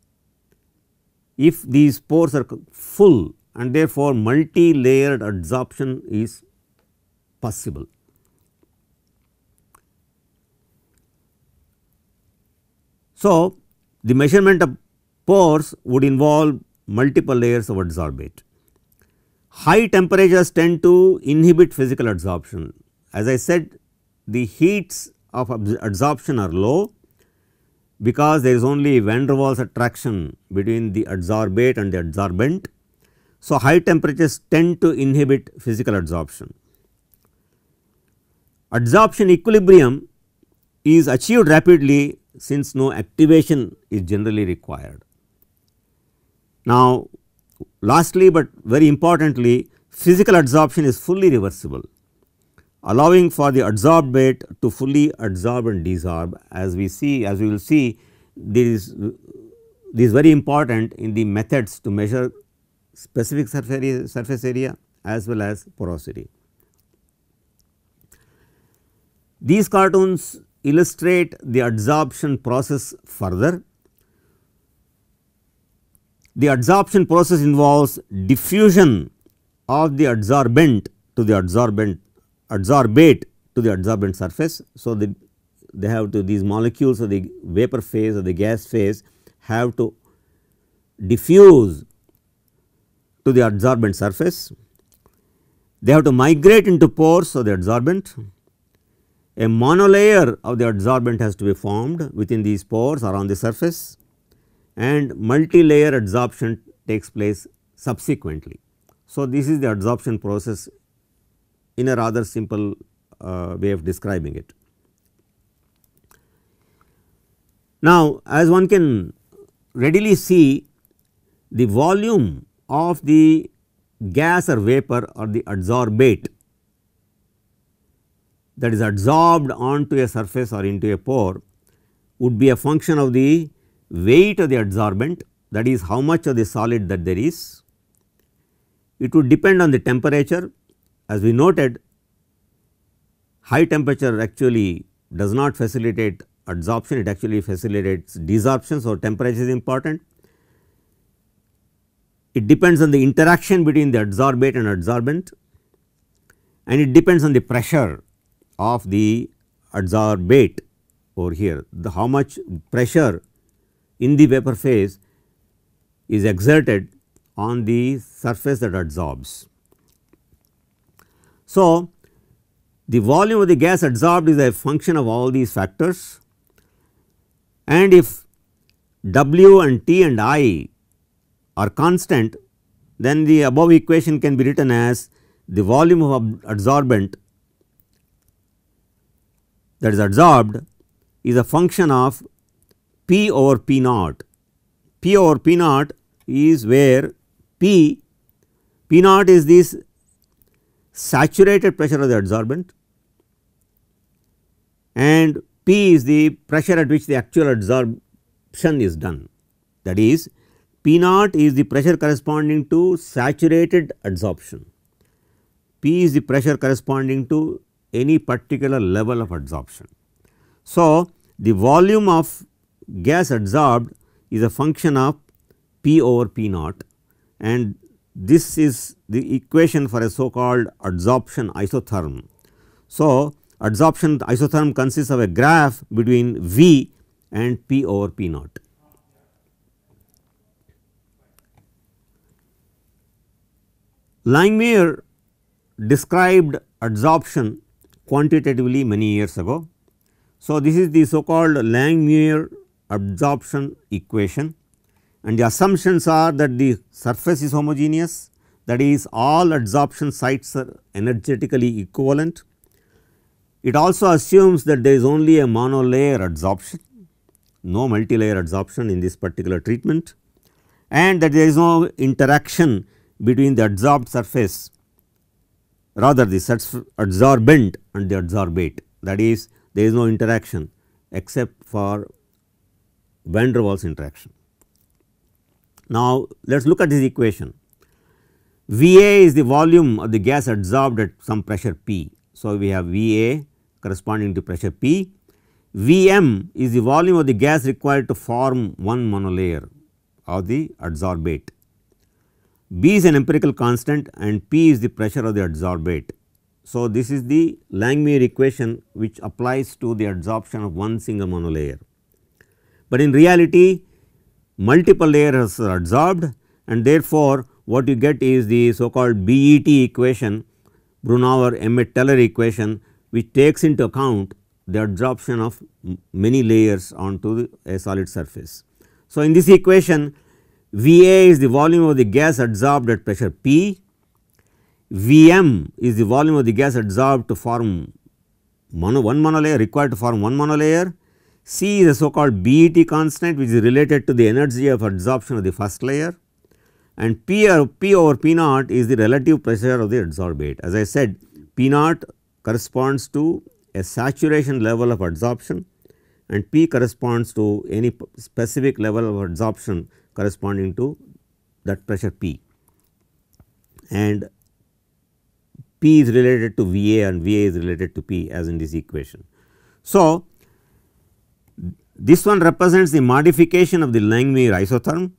if these pores are full and therefore multi layered adsorption is possible. So, the measurement of pores would involve multiple layers of adsorbate. High temperatures tend to inhibit physical adsorption. As I said the heats of adsorption are low because there is only van der Waals attraction between the adsorbate and the adsorbent. So, high temperatures tend to inhibit physical adsorption. Adsorption equilibrium is achieved rapidly since no activation is generally required. Now, lastly, but very importantly physical adsorption is fully reversible allowing for the adsorbed to fully adsorb and desorb as we see as we will see these this is very important in the methods to measure specific surface area, surface area as well as porosity. These cartoons illustrate the adsorption process further. The adsorption process involves diffusion of the adsorbent to the adsorbent adsorbate to the adsorbent surface. So, the, they have to these molecules of the vapor phase or the gas phase have to diffuse to the adsorbent surface. They have to migrate into pores of the adsorbent a monolayer of the adsorbent has to be formed within these pores around the surface and multilayer adsorption takes place subsequently. So, this is the adsorption process in a rather simple uh, way of describing it. Now, as one can readily see the volume of the gas or vapor or the adsorbate that is adsorbed onto a surface or into a pore would be a function of the weight of the adsorbent that is how much of the solid that there is. It would depend on the temperature as we noted high temperature actually does not facilitate adsorption it actually facilitates desorption. So, temperature is important. It depends on the interaction between the adsorbate and adsorbent and it depends on the pressure of the adsorbate over here, the how much pressure in the vapor phase is exerted on the surface that adsorbs. So, the volume of the gas adsorbed is a function of all these factors and if W and T and I are constant then the above equation can be written as the volume of adsorbent that is adsorbed is a function of P over P naught. P over P naught is where P, P naught is this saturated pressure of the adsorbent and P is the pressure at which the actual adsorption is done. That is P naught is the pressure corresponding to saturated adsorption. P is the pressure corresponding to any particular level of adsorption. So, the volume of gas adsorbed is a function of P over P naught and this is the equation for a so called adsorption isotherm. So, adsorption isotherm consists of a graph between V and P over P naught. Langmuir described adsorption quantitatively many years ago. So, this is the so called Langmuir absorption equation and the assumptions are that the surface is homogeneous that is all adsorption sites are energetically equivalent. It also assumes that there is only a monolayer adsorption, no multilayer adsorption in this particular treatment and that there is no interaction between the adsorbed surface rather the adsorbent and the adsorbate that is there is no interaction except for van der Waals interaction. Now, let us look at this equation. VA is the volume of the gas adsorbed at some pressure P. So, we have VA corresponding to pressure P. Vm is the volume of the gas required to form one monolayer of the adsorbate. B is an empirical constant and P is the pressure of the adsorbate. So, this is the Langmuir equation which applies to the adsorption of one single monolayer. But in reality multiple layers are adsorbed and therefore, what you get is the so called BET equation Brunauer Emmett Teller equation which takes into account the adsorption of many layers onto a solid surface. So, in this equation VA is the volume of the gas adsorbed at pressure P, Vm is the volume of the gas adsorbed to form mono, one monolayer required to form one monolayer, C is a so called BET constant which is related to the energy of adsorption of the first layer and P, or P over P naught is the relative pressure of the adsorbate. As I said P naught corresponds to a saturation level of adsorption and P corresponds to any specific level of adsorption corresponding to that pressure P and P is related to VA and VA is related to P as in this equation. So, this one represents the modification of the Langmuir isotherm.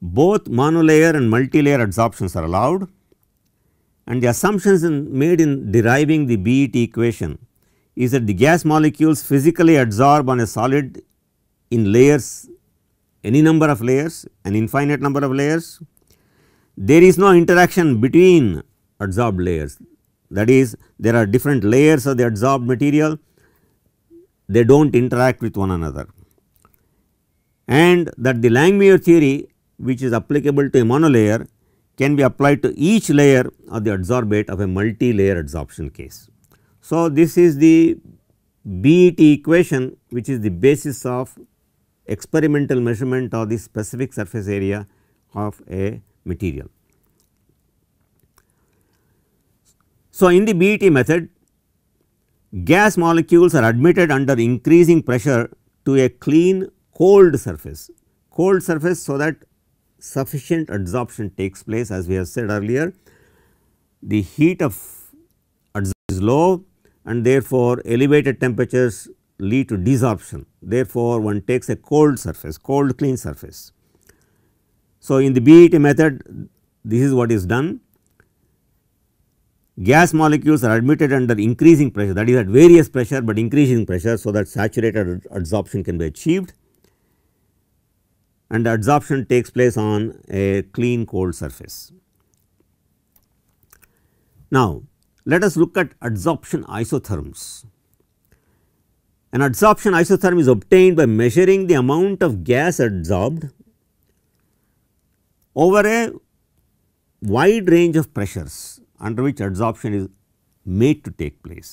Both monolayer and multilayer adsorptions are allowed and the assumptions in made in deriving the BET equation is that the gas molecules physically adsorb on a solid in layers any number of layers, an infinite number of layers. There is no interaction between adsorbed layers that is there are different layers of the adsorbed material they do not interact with one another. And that the Langmuir theory which is applicable to a monolayer can be applied to each layer of the adsorbate of a multi-layer adsorption case. So, this is the BET equation which is the basis of experimental measurement of the specific surface area of a material. So, in the BET method gas molecules are admitted under increasing pressure to a clean cold surface, cold surface so that sufficient adsorption takes place as we have said earlier. The heat of adsorption is low and therefore, elevated temperatures lead to desorption. Therefore, one takes a cold surface, cold clean surface. So, in the BET method, this is what is done. Gas molecules are admitted under increasing pressure that is at various pressure, but increasing pressure. So, that saturated adsorption can be achieved and the adsorption takes place on a clean cold surface. Now, let us look at adsorption isotherms. An adsorption isotherm is obtained by measuring the amount of gas adsorbed over a wide range of pressures under which adsorption is made to take place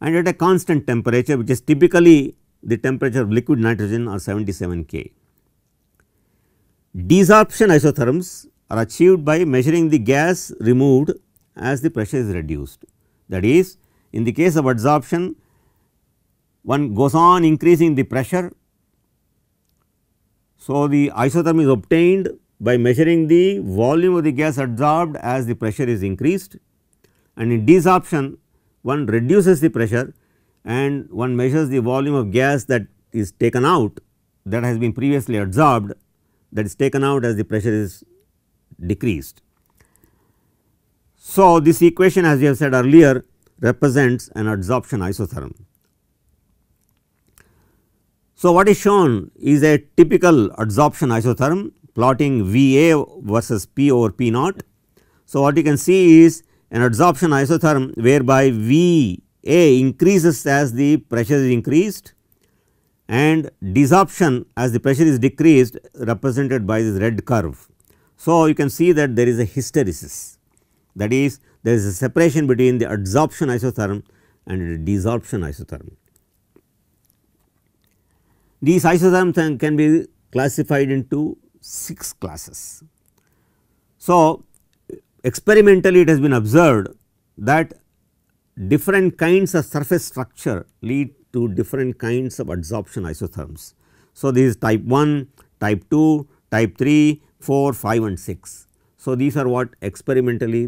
and at a constant temperature which is typically the temperature of liquid nitrogen or 77 K. Desorption isotherms are achieved by measuring the gas removed as the pressure is reduced. That is, in the case of adsorption, one goes on increasing the pressure. So, the isotherm is obtained by measuring the volume of the gas adsorbed as the pressure is increased and in desorption one reduces the pressure and one measures the volume of gas that is taken out that has been previously adsorbed that is taken out as the pressure is decreased. So, this equation as we have said earlier represents an adsorption isotherm. So, what is shown is a typical adsorption isotherm plotting VA versus P over P naught. So, what you can see is an adsorption isotherm whereby VA increases as the pressure is increased and desorption as the pressure is decreased represented by this red curve. So, you can see that there is a hysteresis that is there is a separation between the adsorption isotherm and the desorption isotherm. These isotherms can be classified into 6 classes. So, experimentally it has been observed that different kinds of surface structure lead to different kinds of adsorption isotherms. So, this is type 1, type 2, type 3, 4, 5 and 6. So, these are what experimentally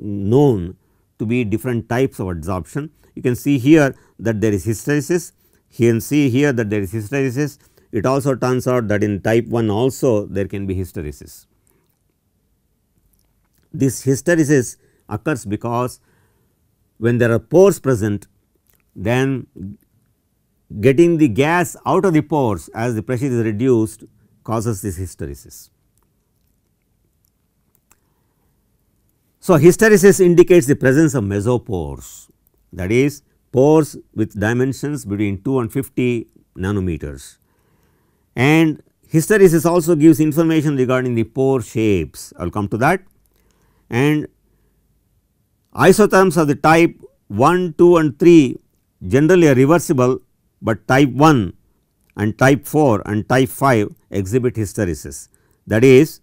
known to be different types of adsorption. You can see here that there is hysteresis, you can see here that there is hysteresis. It also turns out that in type 1 also there can be hysteresis. This hysteresis occurs because when there are pores present then getting the gas out of the pores as the pressure is reduced causes this hysteresis. So, hysteresis indicates the presence of mesopores that is pores with dimensions between 2 and 50 nanometers. And hysteresis also gives information regarding the pore shapes, I will come to that. And isotherms of the type 1, 2 and 3 generally are reversible, but type 1 and type 4 and type 5 exhibit hysteresis. That is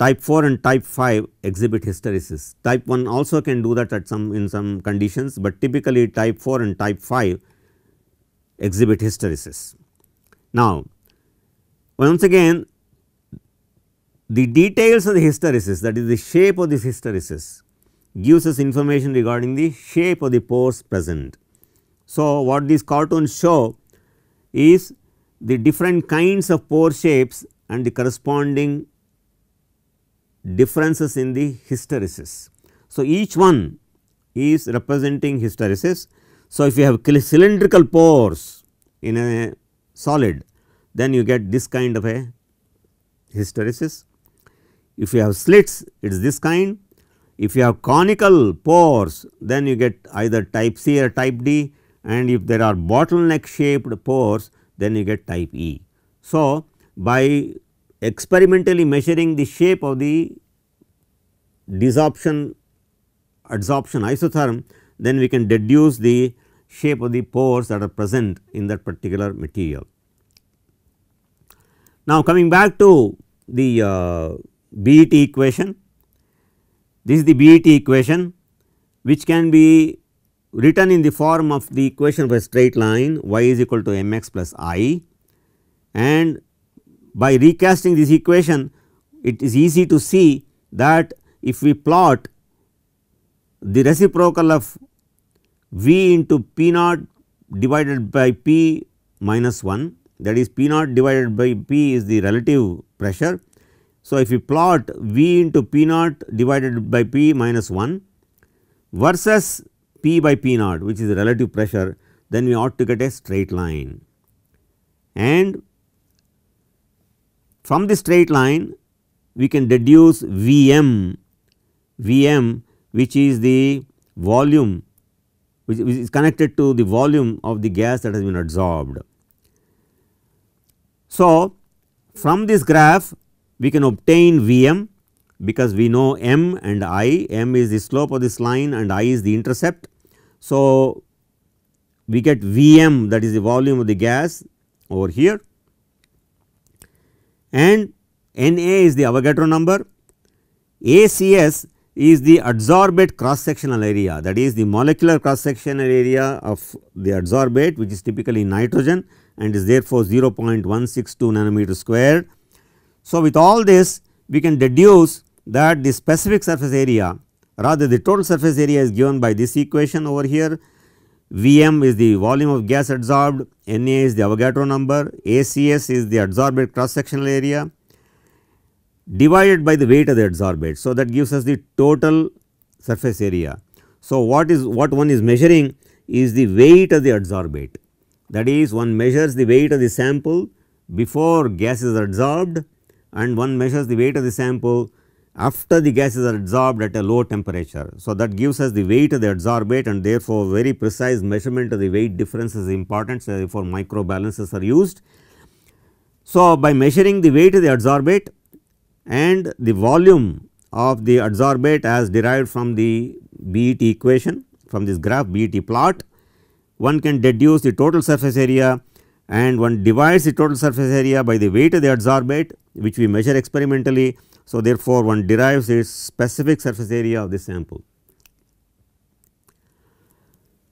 type 4 and type 5 exhibit hysteresis. Type 1 also can do that at some in some conditions, but typically type 4 and type 5 exhibit hysteresis. Now, once again the details of the hysteresis that is the shape of this hysteresis gives us information regarding the shape of the pores present. So, what these cartoons show is the different kinds of pore shapes and the corresponding differences in the hysteresis. So, each one is representing hysteresis. So, if you have cylindrical pores in a solid, then you get this kind of a hysteresis. If you have slits, it is this kind. If you have conical pores, then you get either type C or type D and if there are bottleneck shaped pores, then you get type E. So, by experimentally measuring the shape of the desorption adsorption isotherm then we can deduce the shape of the pores that are present in that particular material. Now coming back to the uh, BET equation, this is the BET equation which can be written in the form of the equation for a straight line y is equal to mx plus i and by recasting this equation it is easy to see that if we plot the reciprocal of V into P naught divided by P minus 1 that is P naught divided by P is the relative pressure. So, if we plot V into P naught divided by P minus 1 versus P by P naught which is the relative pressure then we ought to get a straight line and from the straight line we can deduce Vm, Vm which is the volume which, which is connected to the volume of the gas that has been adsorbed. So, from this graph we can obtain Vm because we know m and i, m is the slope of this line and i is the intercept. So, we get Vm that is the volume of the gas over here and Na is the Avogadro number, ACS is the adsorbate cross sectional area that is the molecular cross sectional area of the adsorbate which is typically nitrogen and is therefore 0.162 nanometer square. So, with all this we can deduce that the specific surface area rather the total surface area is given by this equation over here Vm is the volume of gas adsorbed, Na is the Avogadro number, ACS is the adsorbed cross sectional area divided by the weight of the adsorbate. So, that gives us the total surface area. So, what is what one is measuring is the weight of the adsorbate that is one measures the weight of the sample before gas is adsorbed and one measures the weight of the sample after the gases are adsorbed at a low temperature. So, that gives us the weight of the adsorbate and therefore, very precise measurement of the weight difference is important. So, therefore, micro balances are used. So, by measuring the weight of the adsorbate and the volume of the adsorbate as derived from the BET equation from this graph BET plot, one can deduce the total surface area and one divides the total surface area by the weight of the adsorbate which we measure experimentally so, therefore, one derives its specific surface area of the sample.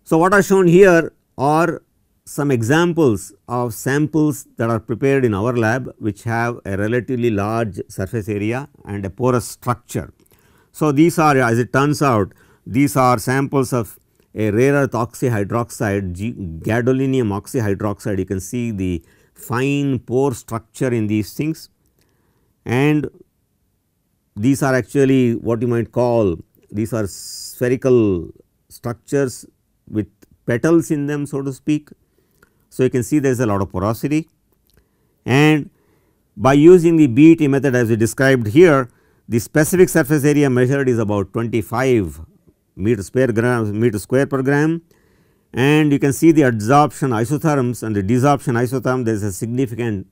So, what are shown here are some examples of samples that are prepared in our lab which have a relatively large surface area and a porous structure. So, these are as it turns out these are samples of a rare earth oxyhydroxide gadolinium oxyhydroxide you can see the fine pore structure in these things and these are actually what you might call these are spherical structures with petals in them so to speak. So, you can see there is a lot of porosity and by using the BET method as we described here the specific surface area measured is about 25 meter square gram meter square per gram and you can see the adsorption isotherms and the desorption isotherm there is a significant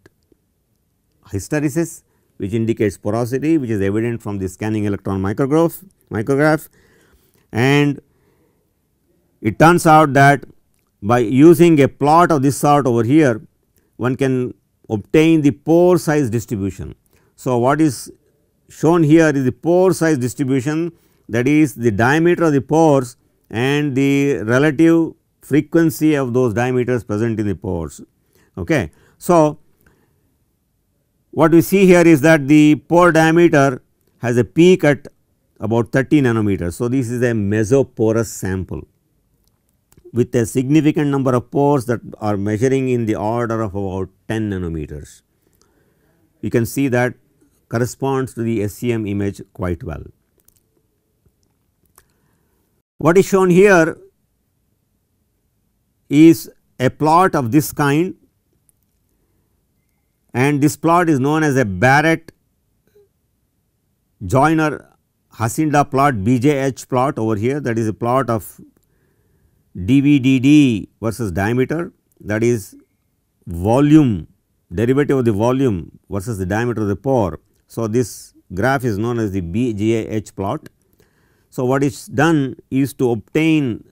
hysteresis which indicates porosity which is evident from the scanning electron micrograph, micrograph and it turns out that by using a plot of this sort over here one can obtain the pore size distribution. So, what is shown here is the pore size distribution that is the diameter of the pores and the relative frequency of those diameters present in the pores. Okay. So, what we see here is that the pore diameter has a peak at about 30 nanometers. So, this is a mesoporous sample with a significant number of pores that are measuring in the order of about 10 nanometers. You can see that corresponds to the SCM image quite well. What is shown here is a plot of this kind and this plot is known as a Barrett joiner Hacienda plot BJH plot over here that is a plot of DVDD versus diameter that is volume derivative of the volume versus the diameter of the pore. So, this graph is known as the BJH plot. So, what is done is to obtain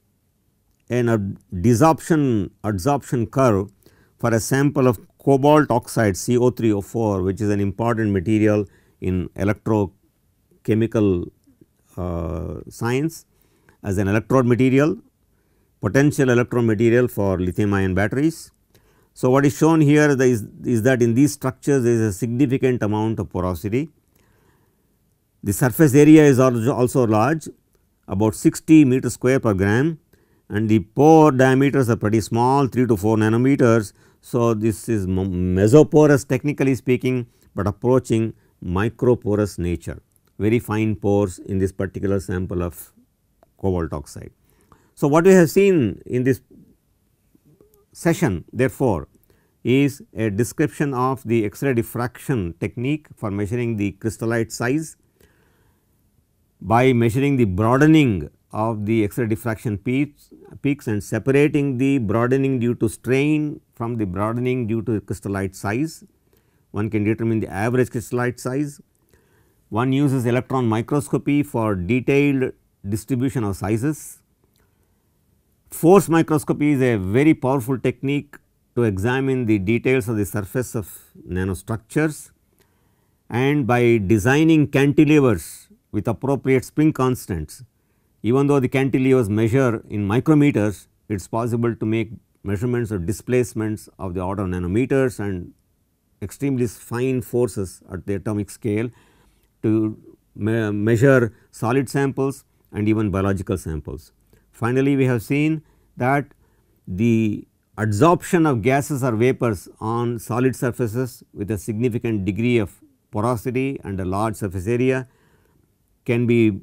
an adsorption curve for a sample of cobalt oxide CO3O4 which is an important material in electrochemical uh, science as an electrode material, potential electrode material for lithium ion batteries. So, what is shown here is, is that in these structures there is a significant amount of porosity. The surface area is also large about 60 meter square per gram and the pore diameters are pretty small 3 to 4 nanometers. So, this is mesoporous technically speaking, but approaching microporous nature very fine pores in this particular sample of cobalt oxide. So, what we have seen in this session therefore, is a description of the X-ray diffraction technique for measuring the crystallite size by measuring the broadening of the X-ray diffraction peaks, peaks and separating the broadening due to strain from the broadening due to crystallite size. One can determine the average crystallite size. One uses electron microscopy for detailed distribution of sizes. Force microscopy is a very powerful technique to examine the details of the surface of nanostructures and by designing cantilevers with appropriate spring constants even though the cantilevers measure in micrometers, it is possible to make measurements of displacements of the order of nanometers and extremely fine forces at the atomic scale to me measure solid samples and even biological samples. Finally, we have seen that the adsorption of gases or vapors on solid surfaces with a significant degree of porosity and a large surface area can be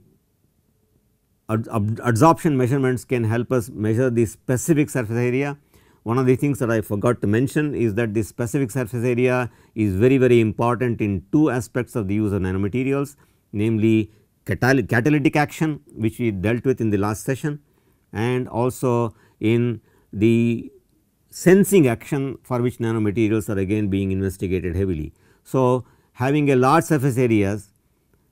adsorption measurements can help us measure the specific surface area. One of the things that I forgot to mention is that the specific surface area is very very important in two aspects of the use of nanomaterials namely catalytic action which we dealt with in the last session and also in the sensing action for which nanomaterials are again being investigated heavily. So, having a large surface areas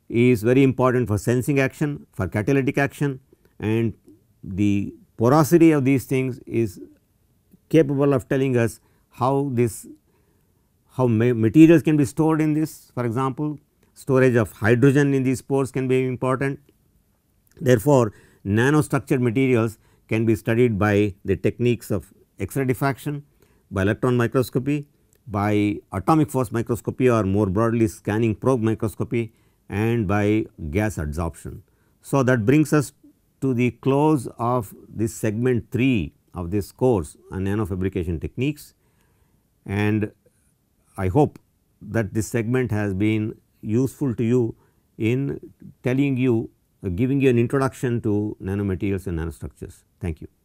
is very important for sensing action, for catalytic action and the porosity of these things is capable of telling us how this how materials can be stored in this for example storage of hydrogen in these pores can be important. Therefore, nanostructured materials can be studied by the techniques of X-ray diffraction, by electron microscopy, by atomic force microscopy or more broadly scanning probe microscopy and by gas adsorption. So, that brings us to the close of this segment 3 of this course on nanofabrication techniques and I hope that this segment has been useful to you in telling you uh, giving you an introduction to nanomaterials and nanostructures. Thank you.